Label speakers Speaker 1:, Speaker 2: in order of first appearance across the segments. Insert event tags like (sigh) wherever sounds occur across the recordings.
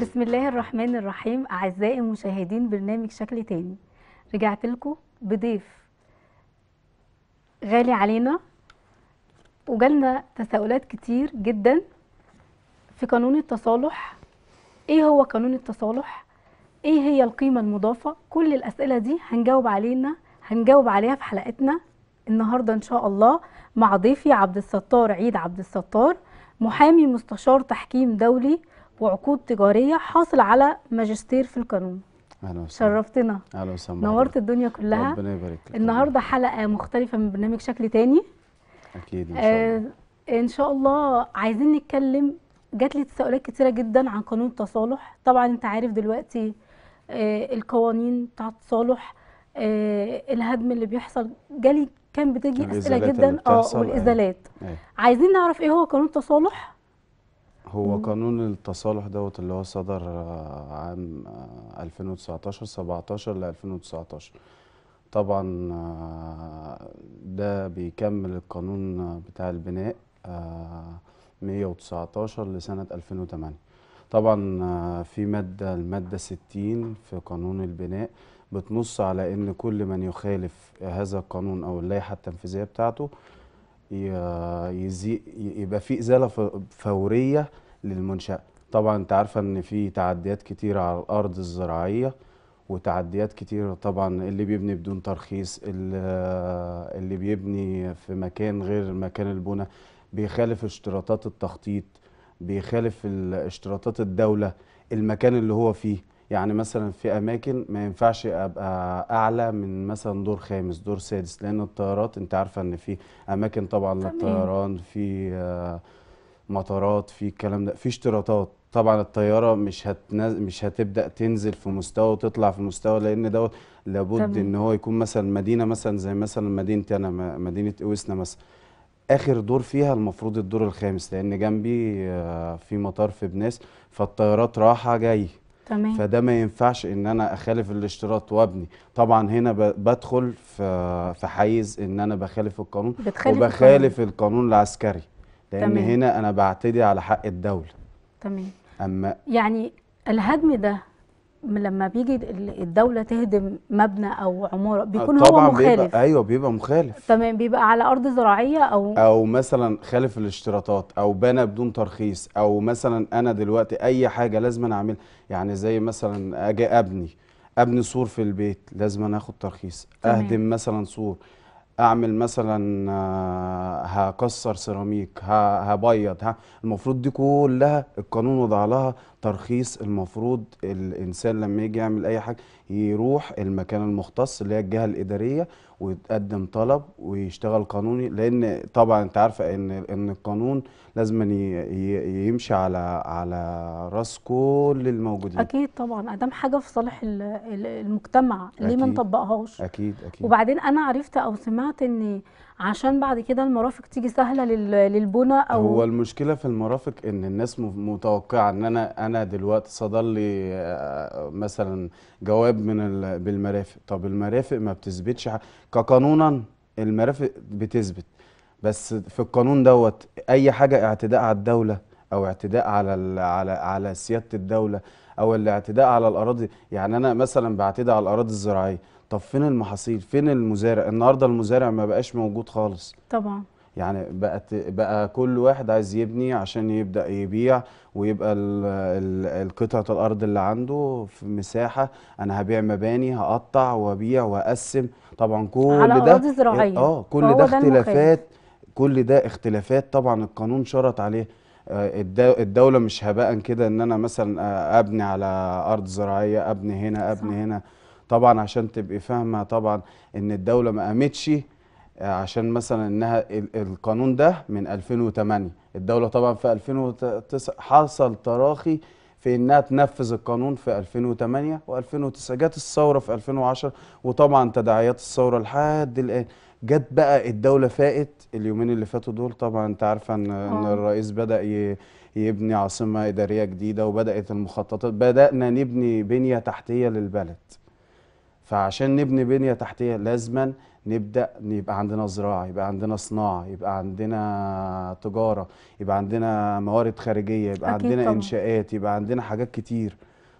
Speaker 1: بسم الله الرحمن الرحيم أعزائي المشاهدين برنامج شكل تاني رجعت لكم بضيف غالي علينا وجالنا تساؤلات كتير جدا في قانون التصالح ايه هو قانون التصالح ايه هي القيمة المضافة كل الأسئلة دي هنجاوب علينا هنجاوب عليها في حلقتنا النهاردة إن شاء الله مع ضيفي عبد الستار عيد عبد الستار محامي مستشار تحكيم دولي وعقود تجاريه حاصل على ماجستير في القانون اهلا وسهلا شرفتنا
Speaker 2: اهلا وسهلا نورت
Speaker 1: الدنيا كلها ربنا يبارك لك النهارده حلقه مختلفه من برنامج شكل تاني اكيد ان شاء آه، الله آه ان شاء الله عايزين نتكلم جات لي تساؤلات كتيره جدا عن قانون التصالح طبعا انت عارف دلوقتي آه القوانين بتاعه التصالح آه الهدم اللي بيحصل جالي كان بتجي اسئله جدا اه والازالات أيوة. عايزين نعرف ايه هو قانون التصالح
Speaker 2: هو مم. قانون التصالح دوت اللي هو صدر آه، عام 2019 آه، 17 ل 2019 طبعا آه، ده بيكمل القانون بتاع البناء 119 لسنة 2008 طبعا في مادة المادة 60 في قانون البناء بتنص على ان كل من يخالف هذا القانون او اللائحة التنفيذية بتاعته يبقى في ازاله فوريه للمنشاه طبعا انت عارفه ان في تعديات كتير على الارض الزراعيه وتعديات كتير طبعا اللي بيبني بدون ترخيص اللي بيبني في مكان غير مكان البنى بيخالف اشتراطات التخطيط بيخالف اشتراطات الدوله المكان اللي هو فيه يعني مثلا في اماكن ما ينفعش ابقى اعلى من مثلا دور خامس دور سادس لان الطيارات انت عارفه ان في اماكن طبعا للطيران في آه، مطارات في الكلام ده في اشتراطات طبعا الطياره مش هتنز... مش هتبدا تنزل في مستوى وتطلع في مستوى لان دوت لابد تمام. ان هو يكون مثلا مدينه مثلا زي مثلا مدينتي انا مدينه اوسنا مثلا اخر دور فيها المفروض الدور الخامس لان جنبي آه، في مطار في بناس فالطيارات رايحه جايه تمام. فده ما ينفعش ان انا اخالف الاشتراط وابني طبعا هنا بدخل في في حيز ان انا بخالف القانون وبخالف القانون, القانون العسكري لان تمام. هنا انا بعتدي على حق الدوله تمام اما
Speaker 1: يعني الهدم ده لما بيجي الدولة تهدم مبنى أو عمارة آه، بيكون طبعاً هو مخالف بيبقى
Speaker 2: أيوه بيبقى مخالف
Speaker 1: تمام بيبقى على أرض زراعية أو
Speaker 2: أو مثلا خالف الاشتراطات أو بنى بدون ترخيص أو مثلا أنا دلوقتي أي حاجة لازم أعملها يعني زي مثلا أجي أبني أبني سور في البيت لازم آخد ترخيص تمام. أهدم مثلا سور اعمل مثلا آه، هكسر سيراميك هبيض المفروض دي كلها القانون وضع لها ترخيص المفروض الانسان لما يجي يعمل اي حاجه يروح المكان المختص اللي هي الجهه الاداريه ويتقدم طلب ويشتغل قانوني لان طبعا انت عارفه ان ان القانون لازم يمشي على على راس كل الموجودين
Speaker 1: اكيد طبعا ادام حاجه في صالح المجتمع ليه ما نطبقهاش
Speaker 2: اكيد اكيد وبعدين
Speaker 1: انا عرفت او سمعت ان عشان بعد كده المرافق تيجي سهله للبنى او هو
Speaker 2: المشكله في المرافق ان الناس متوقعه ان انا انا دلوقتي صدر لي آه، مثلا جواب من بالمرافق طب المرافق ما بتثبتش كقانونا المرافق بتثبت بس في القانون دوت اي حاجه اعتداء على الدوله او اعتداء على على على سياده الدوله او الاعتداء على الاراضي يعني انا مثلا بعتدي على الاراضي الزراعيه طب فين المحاصيل فين المزارع النهارده المزارع ما بقاش موجود خالص طبعا يعني بقت بقى كل واحد عايز يبني عشان يبدا يبيع ويبقى القطعه الارض اللي عنده في مساحه انا هبيع مباني هقطع وابيع واقسم طبعا كل على ده اراضي زراعيه اه كل ده اختلافات ده كل ده اختلافات طبعا القانون شرط عليه آه، الدولة مش هباء كده ان انا مثلا ابني على ارض زراعية ابني هنا ابني صح. هنا طبعا عشان تبقي فاهمه طبعا ان الدوله ما قامتش آه، عشان مثلا انها القانون ده من 2008 الدوله طبعا في 2009 حصل تراخي في انها تنفذ القانون في 2008 و2009 جت الثوره في 2010 وطبعا تداعيات الثوره لحد الان جت بقى الدوله فاقت اليومين اللي فاتوا دول طبعا انت عارفه ان, آه. إن الرئيس بدا يبني عاصمه اداريه جديده وبدات المخططات بدانا نبني بنيه تحتيه للبلد فعشان نبني بنية تحتية لازما نبدأ يبقى عندنا زراعة يبقى عندنا صناعة يبقى عندنا تجارة يبقى عندنا موارد خارجية يبقى عندنا طبعا. إنشاءات يبقى عندنا حاجات كتير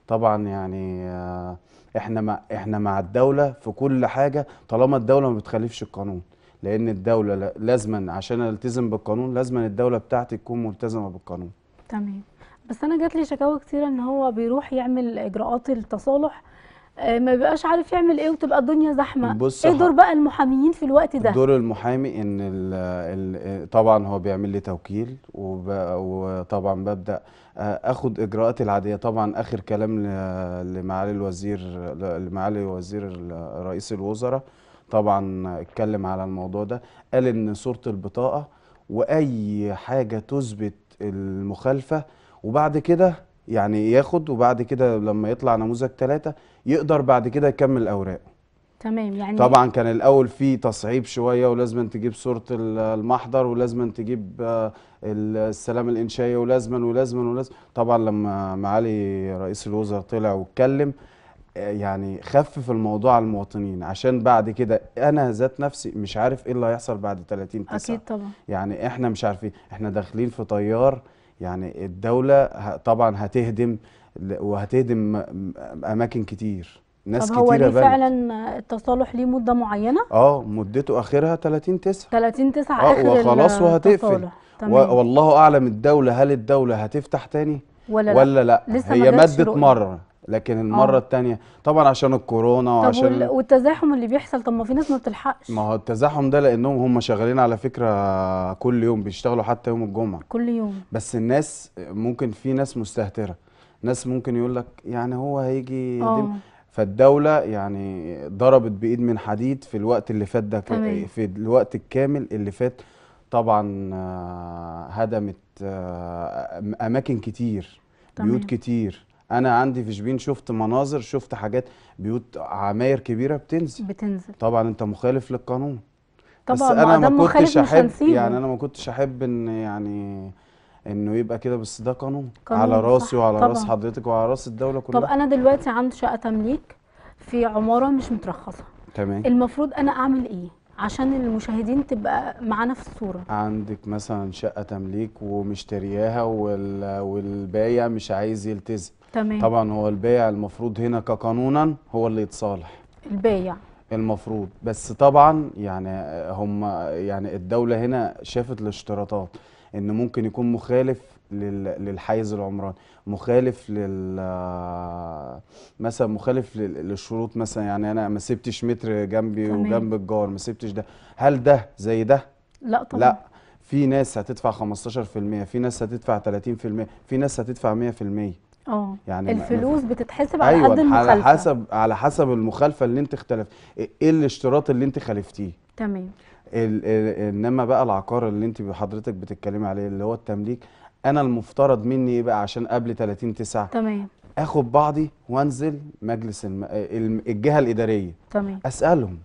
Speaker 2: طبعا يعني آه، احنا مع احنا مع الدولة في كل حاجة طالما الدولة ما بتخالفش القانون لأن الدولة لازما عشان التزم بالقانون لازما الدولة بتاعتي تكون ملتزمة بالقانون
Speaker 1: تمام بس انا جات لي شكاوى كتير ان هو بيروح يعمل اجراءات التصالح آه، ما بيبقاش عارف يعمل ايه وتبقى الدنيا زحمه بص ايه دور بقى المحاميين في الوقت ده دور
Speaker 2: المحامي ان الـ الـ طبعا هو بيعمل لي توكيل وطبعا ببدا آه، اخد اجراءات العاديه طبعا اخر كلام لمعالي الوزير لمعالي وزير رئيس الوزراء طبعا اتكلم على الموضوع ده قال ان صوره البطاقه واي حاجه تثبت المخالفه وبعد كده يعني ياخد وبعد كده لما يطلع نموذج ثلاثة يقدر بعد كده يكمل اوراقه
Speaker 1: تمام يعني طبعا
Speaker 2: كان الاول في تصعيب شويه ولازم تجيب صوره المحضر ولازم تجيب آه، السلام الانشائي ولازما ولازما ولازما طبعا لما معالي رئيس الوزراء طلع واتكلم آه، يعني خفف الموضوع على المواطنين عشان بعد كده انا ذات نفسي مش عارف ايه اللي هيحصل بعد 30 تسعة اكيد طبعا يعني احنا مش عارفين احنا داخلين في تيار يعني الدولة طبعا هتهدم وهتهدم أماكن كتير ناس طب هو كتيرة ليه بنت.
Speaker 1: فعلا التصالح ليه مده معينه؟
Speaker 2: اه مدته اخرها 30 9
Speaker 1: 30 9 آه التصالح وخلاص وهتقفل والله
Speaker 2: اعلم الدوله هل الدوله هتفتح تاني ولا, ولا لا, لا. لسه هي مادة مره لكن آه. المره آه. الثانيه طبعا عشان الكورونا وعشان طب
Speaker 1: والتزاحم اللي بيحصل طب ما في ناس ما بتلحقش ما
Speaker 2: هو التزاحم ده لانهم هم شغالين على فكره كل يوم بيشتغلوا حتى يوم الجمعه كل يوم بس الناس ممكن في ناس مستهتره ناس ممكن يقول لك يعني هو هيجي آه. فالدولة يعني ضربت بإيد من حديد في الوقت اللي فات ده في الوقت الكامل اللي فات طبعا آه، هدمت آه، أماكن كتير بيوت كتير انا عندي في شبين شفت مناظر شفت حاجات بيوت عماير كبيره بتنزل بتنزل طبعا انت مخالف للقانون طبعا بس انا ما كنتش احب يعني انا ما كنتش احب ان يعني انه يبقى كده بس ده قانون, قانون على راسي وعلى طبعًا. راس حضرتك وعلى راس الدوله كلها طب انا
Speaker 1: دلوقتي عندي شقه تمليك في عماره مش مترخصه تمام المفروض انا اعمل ايه عشان المشاهدين تبقى معانا في الصوره
Speaker 2: عندك مثلا شقه تمليك ومشترياها وال... والبايع مش عايز يلتزم تمام طبعا هو البايع المفروض هنا كقانونا هو اللي يتصالح البايع المفروض بس طبعا يعني هم يعني الدوله هنا شافت الاشتراطات ان ممكن يكون مخالف للحيز العمراني مخالف لل مثلا مخالف للشروط مثلا يعني انا ما سبتش متر جنبي تمام. وجنب الجار ما سبتش ده هل ده زي ده لا طبعا لا في ناس هتدفع 15% في ناس هتدفع 30% في ناس هتدفع 100%
Speaker 1: اه يعني الفلوس بتتحسب على أيوة حد المخالفه على حسب
Speaker 2: على حسب المخالفه اللي انت اختلف إيه-, ايه الاشتراط اللي انت خالفتيه تمام انما بقى العقار اللي انت حضرتك بتتكلمي عليه اللي هو التمليك انا المفترض مني ايه بقى عشان قبل 30 9 تمام اخد بعضي وانزل مجلس الم... الجهه الاداريه تمام اسالهم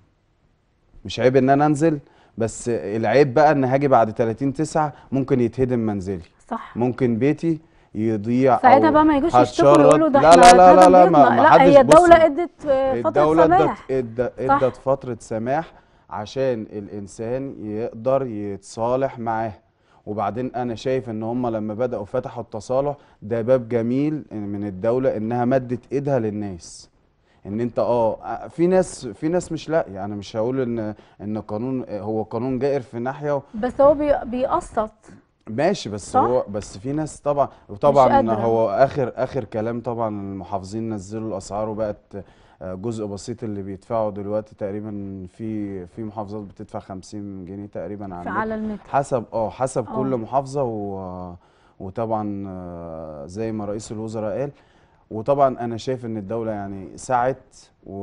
Speaker 2: مش عيب ان انا انزل بس العيب بقى ان هاجي بعد 30 9 ممكن يتهدم منزلي صح ممكن بيتي يضيع ساعتها بقى ما يجوش يشتكوا يقولوا ده لا لا لا لا, لا, ما لا حدش هي الدوله ادت آه، فتره الدولة سماح الدولة ادت فتره سماح عشان الانسان يقدر يتصالح معاه وبعدين انا شايف ان هم لما بداوا فتحوا التصالح ده باب جميل من الدوله انها مدت ايدها للناس ان انت اه في ناس في ناس مش لاقيه يعني انا مش هقول ان ان قانون هو قانون جائر في ناحيه
Speaker 1: بس هو بيقسط
Speaker 2: ماشي بس صح؟ هو بس في ناس طبعا وطبعا هو اخر اخر كلام طبعا المحافظين نزلوا الاسعار وبقت آه، جزء بسيط اللي بيدفعوا دلوقتي تقريبا في في محافظات بتدفع 50 جنيه تقريبا على, على المتر حسب اه حسب أوه. كل آه. محافظه و آه، وطبعا زي ما رئيس الوزراء قال وطبعا انا شايف ان الدوله يعني سعت و...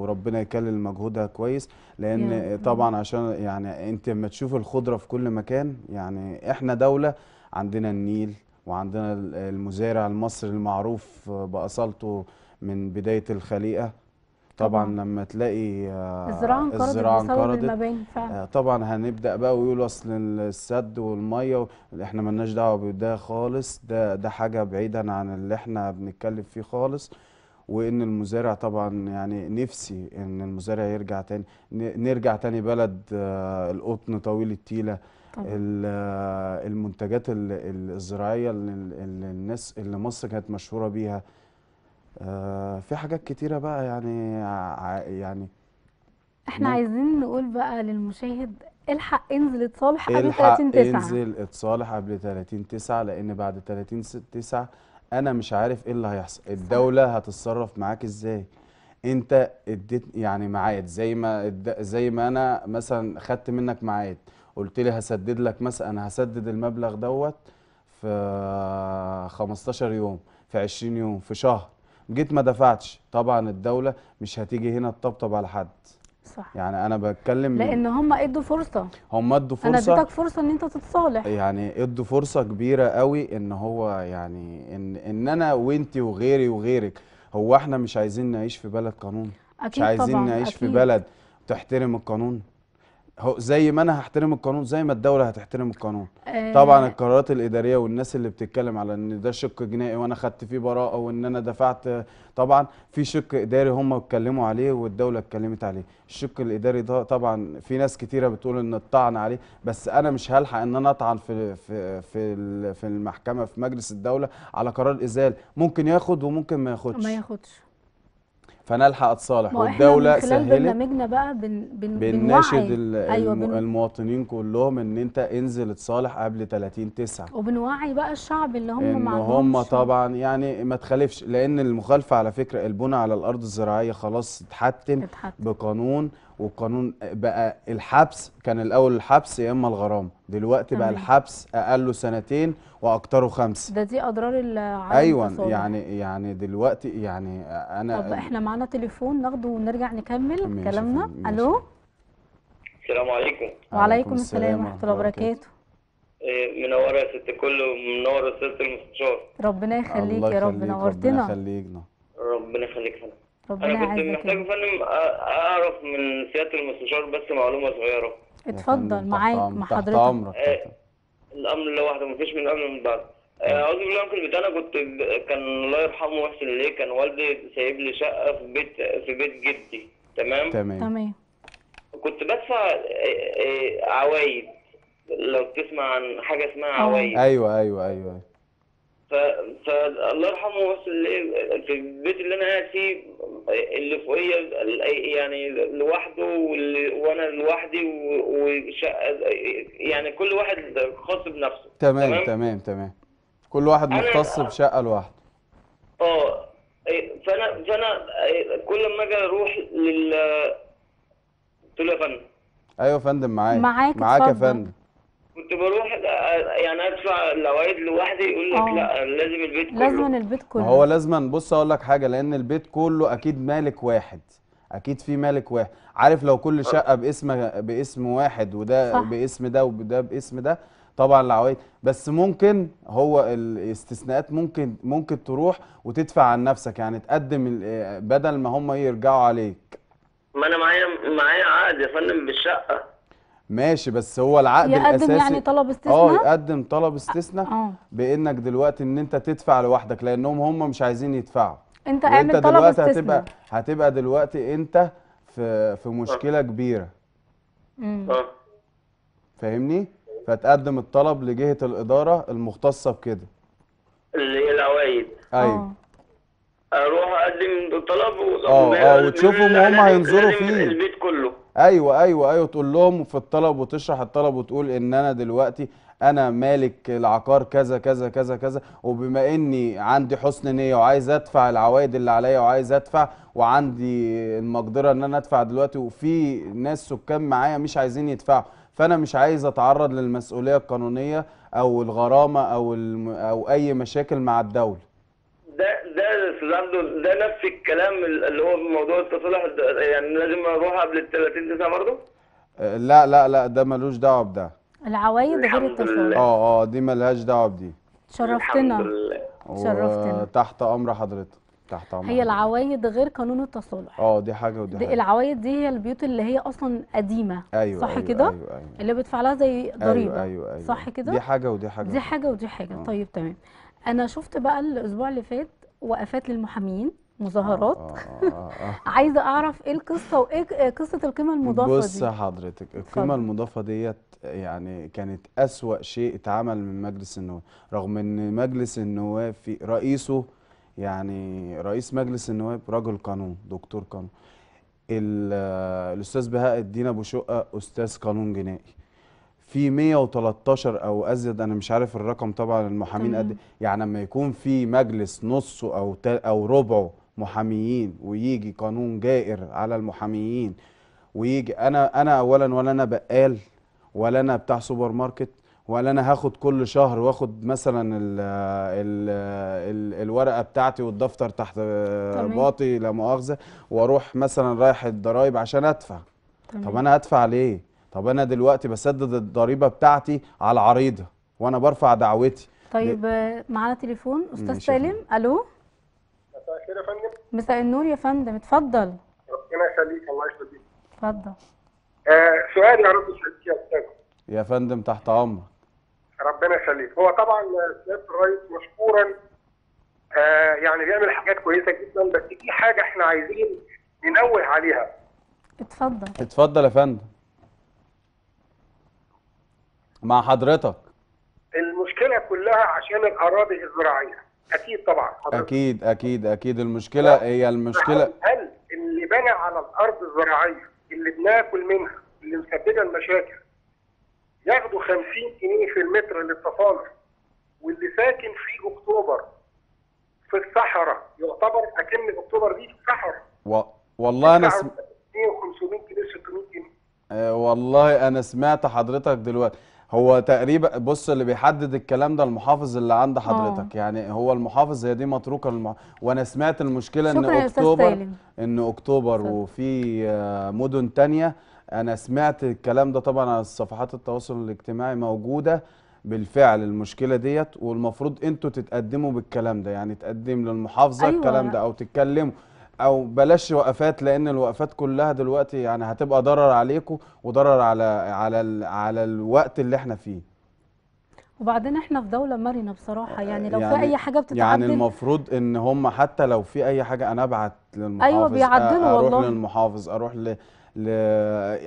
Speaker 2: وربنا يكلل مجهودها كويس لان طبعا عشان يعني انت لما تشوف الخضره في كل مكان يعني احنا دوله عندنا النيل وعندنا المزارع المصري المعروف باصالته من بدايه الخليقه طبعا لما تلاقي آه، الزراعه انقرضت الزراعه انقرضت آه، طبعا هنبدا بقى ويقول اصل السد والميه احنا ملناش دعوه بده خالص ده ده حاجه بعيدا عن اللي احنا بنتكلم فيه خالص وان المزارع طبعا يعني نفسي ان المزارع يرجع تاني نرجع تاني بلد آه، القطن طويل التيله المنتجات الزراعيه اللي الناس اللي مصر كانت مشهوره بيها آه، في حاجات كتيره بقى يعني يعني
Speaker 1: احنا مم. عايزين نقول بقى للمشاهد الحق انزل اتصالح قبل 30 9 انزل
Speaker 2: اتصالح قبل 30 9 لان بعد 30 9 انا مش عارف ايه اللي هيحصل الدوله هتتصرف معاك ازاي انت اديت يعني ميعاد زي ما زي ما انا مثلا خدت منك ميعاد قلت لي هسدد لك مثلا انا هسدد المبلغ دوت في 15 يوم في 20 يوم في شهر جيت ما دفعتش طبعا الدوله مش هتيجي هنا تطبطب على حد صح يعني انا بتكلم لان
Speaker 1: هم ادوا فرصه
Speaker 2: هم ادوا فرصه انا اديتك
Speaker 1: فرصه ان انت تتصالح
Speaker 2: يعني ادوا فرصه كبيره قوي ان هو يعني ان ان انا وانت وغيري وغيرك هو احنا مش عايزين نعيش في بلد قانون أكيد مش عايزين طبعًا نعيش أكيد. في بلد تحترم القانون هو زي ما انا هحترم القانون زي ما الدوله هتحترم القانون آه طبعا القرارات الاداريه والناس اللي بتتكلم على ان ده شق جنائي وانا خدت فيه براءه وان انا دفعت طبعا في شق اداري هم اتكلموا عليه والدوله اتكلمت عليه الشق الاداري ده طبعا في ناس كتيره بتقول ان الطعن عليه بس انا مش هلحق ان انا اطعن في في في في المحكمه في مجلس الدوله على قرار ازاله ممكن ياخد وممكن ما ياخدش ما ياخدش فانا الحق اتصالح والدوله سهلت من خلال برنامجنا
Speaker 1: بقى بن بن بنناشد أيوة
Speaker 2: المواطنين كلهم ان انت انزل اتصالح قبل 30 9
Speaker 1: وبنوعي بقى الشعب اللي هم ان هم
Speaker 2: طبعا يعني ما تخالفش لان المخالفه على فكره البنى على الارض الزراعيه خلاص اتحتم, اتحتم. بقانون والقانون بقى الحبس كان الاول الحبس يا اما الغرامه دلوقتي بقى الحبس اقله سنتين واكتره خمسه ده
Speaker 1: دي اضرار العالم ايوه
Speaker 2: يعني يعني دلوقتي يعني انا طب احنا
Speaker 1: معانا تليفون ناخده ونرجع نكمل ماشي كلامنا ماشي. الو
Speaker 2: السلام
Speaker 3: عليكم وعليكم السلام
Speaker 1: ورحمه الله وبركاته
Speaker 3: إيه، منوره يا ست كل ومنوره ست المستشار
Speaker 1: ربنا يخليك يا رب نورتنا ربنا يخليك نعم.
Speaker 3: ربنا يخليك ربنا انا كنت محتاج يا فندم اعرف من سياده المستشار بس معلومه صغيره
Speaker 1: اتفضل معاك مع حضرتك عمرك
Speaker 3: الامن آه، لوحده مفيش من امن من بعد آه، اعوذ بالله من كلمه انا كنت كان الله يرحمه ويحسن اليه كان والدي سايب لي شقه في بيت في بيت جدي تمام تمام تمام كنت بدفع آه، عوايد لو تسمع عن حاجه اسمها عوايد
Speaker 2: ايوه ايوه ايوه, أيوة.
Speaker 3: فالله يرحمه بس في البيت اللي انا قاعد فيه اللي فوقيا يعني لوحده وانا لوحدي وشقه يعني كل واحد خاص بنفسه تمام تمام
Speaker 2: تمام, تمام. كل واحد مختص بشقه لوحده
Speaker 3: اه إيه، فانا فانا إيه، كل ما اجي اروح لل قلت له يا فندم
Speaker 2: ايوه يا فندم معاك معاك يا فندم
Speaker 3: كنت بروح يعني ادفع العوايد لوحدي يقول لك آه. لا لازم البيت كله لازم البيت كله هو
Speaker 2: لازم بص اقول لك حاجه لان البيت كله اكيد مالك واحد اكيد في مالك واحد عارف لو كل آه. شقه باسم باسم واحد وده صح. باسم ده وده باسم ده طبعا العوايد بس ممكن هو الاستثناءات ممكن ممكن تروح وتدفع عن نفسك يعني تقدم بدل ما هم يرجعوا عليك
Speaker 3: ما انا معايا معايا عقد يا فندم بالشقه
Speaker 2: ماشي بس هو العقد يقدم يعني الاساسي يقدم يعني طلب آه، استثناء اه يقدم طلب آه، استثناء آه. بانك دلوقتي ان انت تدفع لوحدك لانهم هم مش عايزين يدفعوا انت اعمل طلب استثناء هتبقى هتبقى دلوقتي انت في في مشكله كبيره امم فاهمني فتقدم الطلب لجهه الاداره المختصه بكده
Speaker 3: اللي هي العوايد ايوه اروح اقدم طلب اه اه وتشوفهم هم هينظروا فيه البيت كله
Speaker 2: ايوه ايوه ايوه تقول لهم في الطلب وتشرح الطلب وتقول ان انا دلوقتي انا مالك العقار كذا كذا كذا كذا وبما اني عندي حسن نيه وعايز ادفع العوائد اللي عليا وعايز ادفع وعندي المقدره ان انا ادفع دلوقتي وفي ناس سكان معايا مش عايزين يدفعوا فانا مش عايز اتعرض للمسؤوليه القانونيه او الغرامه او او اي مشاكل مع الدوله
Speaker 3: ده ده ده نفس الكلام اللي هو في موضوع التصالح يعني لازم اروح قبل ال 30 9 برضه؟
Speaker 2: آه، لا لا لا ده ملوش دعوه بده
Speaker 3: العوايد غير التصالح
Speaker 2: اه اه دي ملهاش دعوه بدي
Speaker 1: شرفتنا
Speaker 2: شرفتنا تحت امر حضرتك تحت امر هي
Speaker 1: العوايد غير قانون التصالح
Speaker 2: اه دي حاجه ودي حاجه العوايد
Speaker 1: دي هي البيوت اللي هي اصلا قديمه أيوة صح أيوة كده أيوة أيوة اللي بيدفع لها زي أيوة، ضريبه أيوة أيوة أيوة صح كده دي حاجه ودي حاجه دي حاجه ودي حاجه آه. طيب تمام انا شفت بقى الاسبوع اللي فات وقفات للمحامين مظاهرات آه آه آه, آه. (laughs) عايزه اعرف ايه القصه وايه إيه قصه القيمه المضافه دي بص
Speaker 2: حضرتك القيمه المضافه ديت يعني كانت اسوا شيء اتعمل من مجلس النواب رغم ان مجلس النواب في رئيسه يعني رئيس مجلس النواب رجل قانون دكتور قانون الاستاذ بهاء الدين ابو شقه استاذ قانون جنائي في 113 او ازيد انا مش عارف الرقم طبعا المحامين قد يعني لما يكون في مجلس نصه او او ربعه محاميين ويجي قانون جائر على المحاميين ويجي انا انا اولا ولا انا بقال ولا انا بتاع سوبر ماركت ولا انا هاخد كل شهر واخد مثلا الـ الـ الـ الورقه بتاعتي والدفتر تحت رباطي لا مؤاخذه واروح مثلا رايح الضرايب عشان ادفع طب انا هدفع ليه طب انا دلوقتي بسدد الضريبه بتاعتي على العريضه وانا برفع دعوتي طيب
Speaker 1: ل... معانا تليفون استاذ سالم الو
Speaker 4: مساء الخير يا فندم
Speaker 1: مساء النور يا فندم اتفضل
Speaker 4: ربنا يخليك الله يخليك اتفضل آه سؤال يا رب يسعدك يا استاذ
Speaker 2: يا فندم تحت امرك
Speaker 4: ربنا يخليك هو طبعا سياده الرئيس مشكورا آه يعني بيعمل حاجات كويسه جدا بس في حاجه احنا عايزين ننوه عليها اتفضل
Speaker 2: اتفضل يا فندم مع حضرتك
Speaker 4: المشكله كلها عشان الاراضي الزراعيه اكيد طبعا حضرتك.
Speaker 2: اكيد اكيد اكيد المشكله هي المشكله
Speaker 4: هل اللي بنى على الارض الزراعيه اللي بناكل منها اللي مسببه المشاكل ياخدوا 50 جنيه في المتر للتصالح واللي ساكن في اكتوبر في الصحراء يعتبر اكن اكتوبر دي في الصحراء
Speaker 2: و... والله انا سم...
Speaker 4: 500 جنيه 600 جنيه
Speaker 2: آه، والله انا سمعت حضرتك دلوقتي هو تقريبا بص اللي بيحدد الكلام ده المحافظ اللي عند آه. حضرتك يعني هو المحافظ هي دي متروكه للمح... وانا سمعت المشكله ان اكتوبر ان اكتوبر صح. وفي آه، مدن تانية انا سمعت الكلام ده طبعا على صفحات التواصل الاجتماعي موجوده بالفعل المشكله ديت والمفروض انتوا تتقدموا بالكلام ده يعني تقدم للمحافظه أيوة. الكلام ده او تتكلموا او بلاش وقفات لان الوقفات كلها دلوقتي يعني هتبقى ضرر عليكم وضرر على على ال على الوقت اللي احنا فيه
Speaker 1: وبعدين احنا في دوله مرنه بصراحه يعني لو يعني في اي حاجه بتتعدل يعني
Speaker 2: المفروض ان هم حتى لو في اي حاجه انا ابعت للمحافظ ايوه بيعدلوا اروح والله. للمحافظ اروح ل... ل...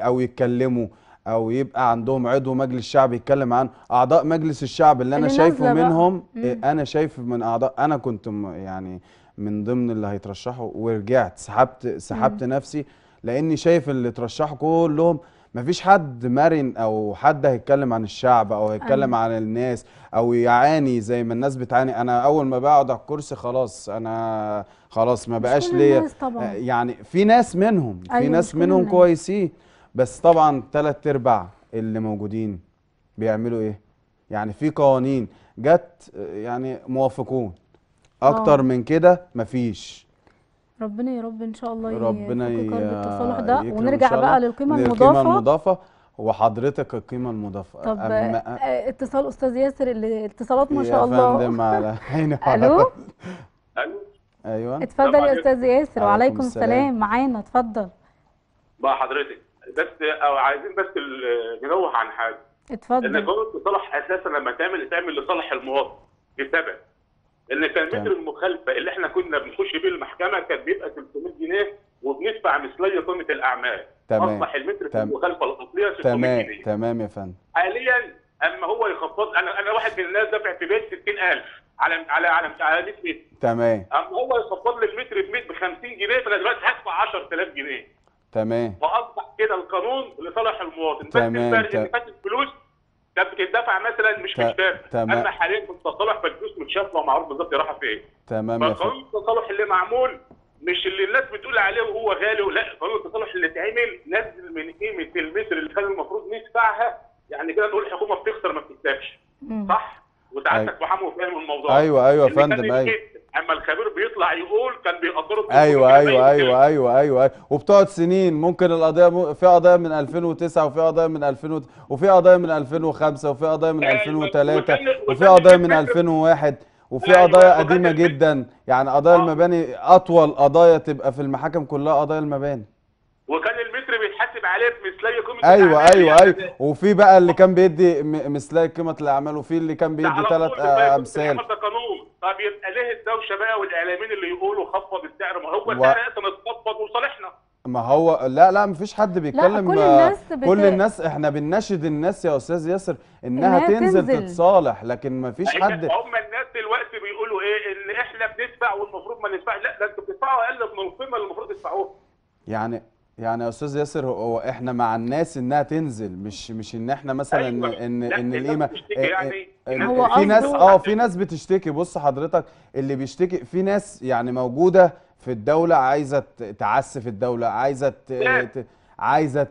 Speaker 2: او يتكلموا او يبقى عندهم عضو مجلس شعب يتكلم عن اعضاء مجلس الشعب اللي انا اللي شايفه منهم إيه، انا شايف من اعضاء انا كنت يعني من ضمن اللي هيترشحوا ورجعت سحبت سحبت مم. نفسي لاني شايف اللي ترشحوا كلهم مفيش حد مرن او حد هيتكلم عن الشعب او هيتكلم أيوة. عن الناس او يعاني زي ما الناس بتعاني انا اول ما بقعد على الكرسي خلاص انا خلاص ما بقاش ليا آه، يعني في ناس منهم أيوة في ناس منهم كويسين بس طبعا ثلاث ارباع اللي موجودين بيعملوا ايه يعني في قوانين جت آه، يعني موافقون اكتر آه. من كده مفيش
Speaker 1: ربنا يا رب ان شاء الله ربنا التصالح ده ونرجع بقى للقيمه المضافه للقيمه المضافه
Speaker 2: وحضرتك القيمه المضافه طب أه
Speaker 1: اتصال استاذ ياسر الاتصالات ما شاء الله يا فندم (laughs) على
Speaker 2: عيني الو الو ايوه اتفضل يا
Speaker 1: استاذ ياسر وعليكم السلام معانا اتفضل
Speaker 5: بقى حضرتك بس او عايزين بس نروح عن حاجه اتفضل ان جوه التصالح اساسا لما تعمل تعمل لصالح المواطن بسبب ان كان متر المخالفه اللي احنا كنا بنخش بيه المحكمه كان بيبقى 300 جنيه وبندفع مثلي قيمه الاعمال تمام اصبح المتر تمام. المخالفه الاصليه 600 جنيه.
Speaker 2: تمام تمام يا فندم
Speaker 5: حاليا اما هو يخفض انا انا واحد من الناس دافع في بيت 60000 على على على على متر تمام اما هو يخفض لي المتر ب 50 جنيه فانا دلوقتي هدفع 10000 جنيه تمام فاصبح كده القانون لصالح المواطن تمام. بس الفرق ان فات الفلوس ده بتدفع مثلا مش تمام اما حاليا في التصالح فالفلوس متشافه ومعروف بالظبط في فين إيه؟
Speaker 2: تمام يا فقانون
Speaker 5: التصالح اللي معمول مش اللي الناس بتقول عليه وهو غالي لا قانون التصالح اللي اتعمل نزل من قيمه المتر اللي كان المفروض ندفعها يعني كده نقول الحكومه بتخسر ما بتكسبش صح؟ وانت عندك أيوة. الموضوع ايوه ايوه يا فندم ايوه اما الخبير بيطلع يقول كان بيقدره أيوة أيوة, أيوة, ايوه
Speaker 2: ايوه ايوه ايوه وبتقعد سنين ممكن القضيه في قضايا من 2009 وفي قضايا من 2000 وفي قضايا من 2005 وفي قضايا من 2003 وفي قضايا من 2001 وفي قضايا قديمه جدا يعني قضايا آه. المباني اطول قضايا تبقى في المحاكم كلها قضايا المباني
Speaker 5: وكان المتر بيتحكم عليه مثليه قيمه ايوه ايوه يعني. ايوه
Speaker 2: وفي بقى اللي كان بيدي مثليه قيمه الاعمال وفي اللي كان بيدي ثلاث امثال ده
Speaker 5: قانون طب يبقى ليه الدوشه بقى والاعلاميين اللي يقولوا خفض السعر ما هو و... السعر احنا
Speaker 2: وصالحنا ما هو لا لا مفيش حد بيتكلم كل الناس بت... كل الناس احنا بنناشد الناس يا استاذ ياسر انها, إنها تنزل, تنزل تتصالح لكن مفيش حد هم
Speaker 5: الناس دلوقتي بيقولوا ايه ان احنا بندفع والمفروض ما ندفعش لا ده انتوا بتدفعوا اقل من القيمه اللي المفروض تدفعوها
Speaker 2: يعني يعني يا استاذ ياسر هو احنا مع الناس انها تنزل مش مش ان احنا مثلا أيوة. ان ان القيمه يعني هو في ناس اه في ناس بتشتكي بص حضرتك اللي بيشتكي في ناس يعني موجوده في الدوله عايزه تعسف الدوله عايزه عايزه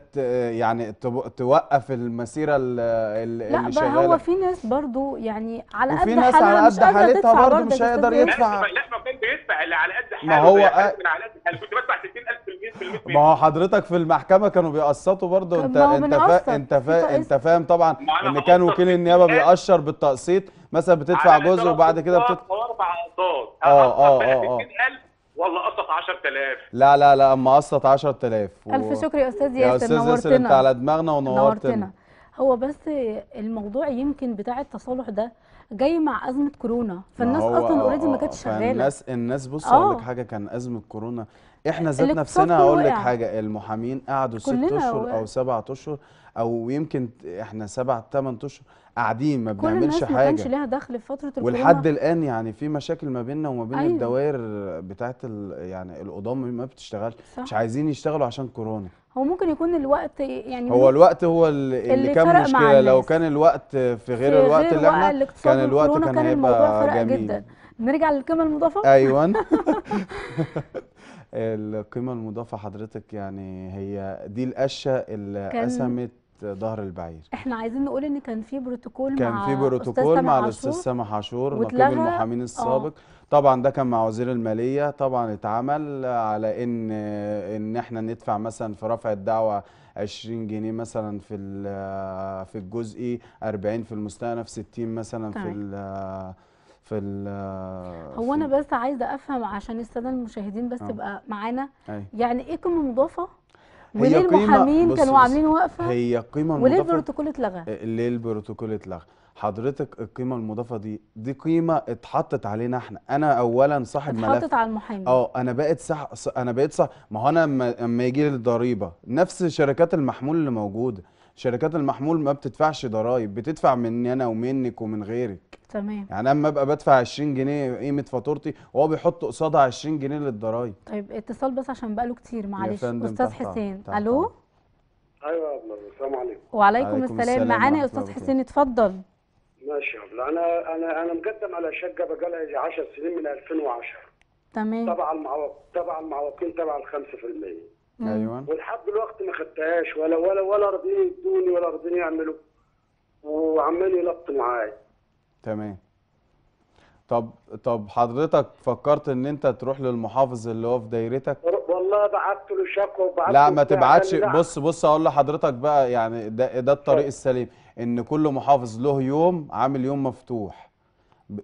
Speaker 2: يعني توقف المسيره اللي لا شغاله لا هو
Speaker 1: في ناس برضو يعني على قد ناس على قد
Speaker 2: حالتها برضو مش هيقدر يدفع لا ما كان بيدفع اللي على قد حاله ما هو يعني على قد
Speaker 5: حاله كنت بدفع
Speaker 2: 60000 في في ما هو حضرتك في المحكمه كانوا بيقسطوا برضو انت انت فا انت فا انت فاهم طبعا ان كان وكيل النيابه بيقشر بالتقسيط مثلا بتدفع جزء وبعد كده بتدفع
Speaker 5: اربع اقساط اه اه اه 60000 والله قسط 10000
Speaker 2: لا لا لا اما قسط 10000 و... الف شكر يا استاذ ياسر يا استاذ ياسر انت على دماغنا ونورتنا نورتنا.
Speaker 1: هو بس الموضوع يمكن بتاع التصالح ده جاي مع ازمه كورونا
Speaker 2: فالناس اصلا اوريدي آه، ما كانتش شغاله الناس الناس بص اقول لك آه. حاجه كان ازمه كورونا احنا ذات نفسنا اقول لك حاجه المحامين قعدوا ست اشهر او سبعة اشهر او يمكن احنا سبع ثمان اشهر قاعدين ما بنعملش كل الناس حاجه ما كانش ليها
Speaker 1: دخل في فتره الكورونا ولحد
Speaker 2: الان يعني في مشاكل ما بيننا وما بين أيوة. الدوائر بتاعه يعني القضام ما بتشتغلش مش عايزين يشتغلوا عشان كورونا
Speaker 1: هو ممكن يكون الوقت يعني هو
Speaker 2: الوقت هو اللي, اللي كان مشكله لو كان الوقت في غير في الوقت غير اللي احنا كان الوقت كان, كان هيبقى جميل جدا
Speaker 1: نرجع للقيمه المضافه
Speaker 2: ايوه (laughs) القيمه المضافه حضرتك يعني هي دي القشه اللي قسمت ظهر البعير
Speaker 1: احنا عايزين نقول ان كان في بروتوكول كان مع في بروتوكول مع الاستاذ سامح
Speaker 2: عاشور نقيب المحامين آه. السابق آه. طبعا ده كان مع وزير الماليه طبعا اتعمل على ان ان احنا ندفع مثلا في رفع الدعوه 20 جنيه مثلا في في الجزئي 40 في المستأنف 60 مثلا طيب. في في هو انا
Speaker 1: بس عايزه افهم عشان الساده المشاهدين بس آه. تبقى معانا يعني ايه قيمه مضافه
Speaker 2: وليه المحامين كانوا عاملين
Speaker 1: وقفه هي
Speaker 2: القيمه المضافه وليه البروتوكول اتلغى آه، ليه البروتوكول اتلغى حضرتك القيمه المضافه دي دي قيمه اتحطت علينا احنا انا اولا صاحب ملف اتحطت
Speaker 1: على المحامي اه
Speaker 2: انا بقيت صح انا بقيت صح ما هو انا لما يجي لي الضريبه نفس شركات المحمول اللي موجوده شركات المحمول ما بتدفعش ضرائب بتدفع مني انا ومنك ومن غيرك تمام يعني اما ابقى بدفع 20 جنيه قيمه فاتورتي وهو بيحط قصادها 20 جنيه للضرايب
Speaker 1: طيب اتصال بس عشان بقاله كتير معلش استاذ حسين الو
Speaker 4: ايوه يا السلام عليكم
Speaker 1: وعليكم السلام, السلام. معانا يا استاذ حسين اتفضل
Speaker 4: ماشي يا انا انا انا مقدم على شقه بقالها 10 سنين من 2010 تمام تبع المعوقين تبع ال 5% ايوه ولحد دلوقتي ما خدتهاش ولا ولا ولا راضيين يدوني ولا راضيين يعملوا وعمال يلط معايا
Speaker 2: تمام طب طب حضرتك فكرت ان انت تروح للمحافظ اللي هو في دايرتك
Speaker 4: والله بعت له شكوى وبعت لا ما تبعتش بص
Speaker 2: بص اقول لحضرتك بقى يعني ده ده الطريق السليم ان كل محافظ له يوم عامل يوم مفتوح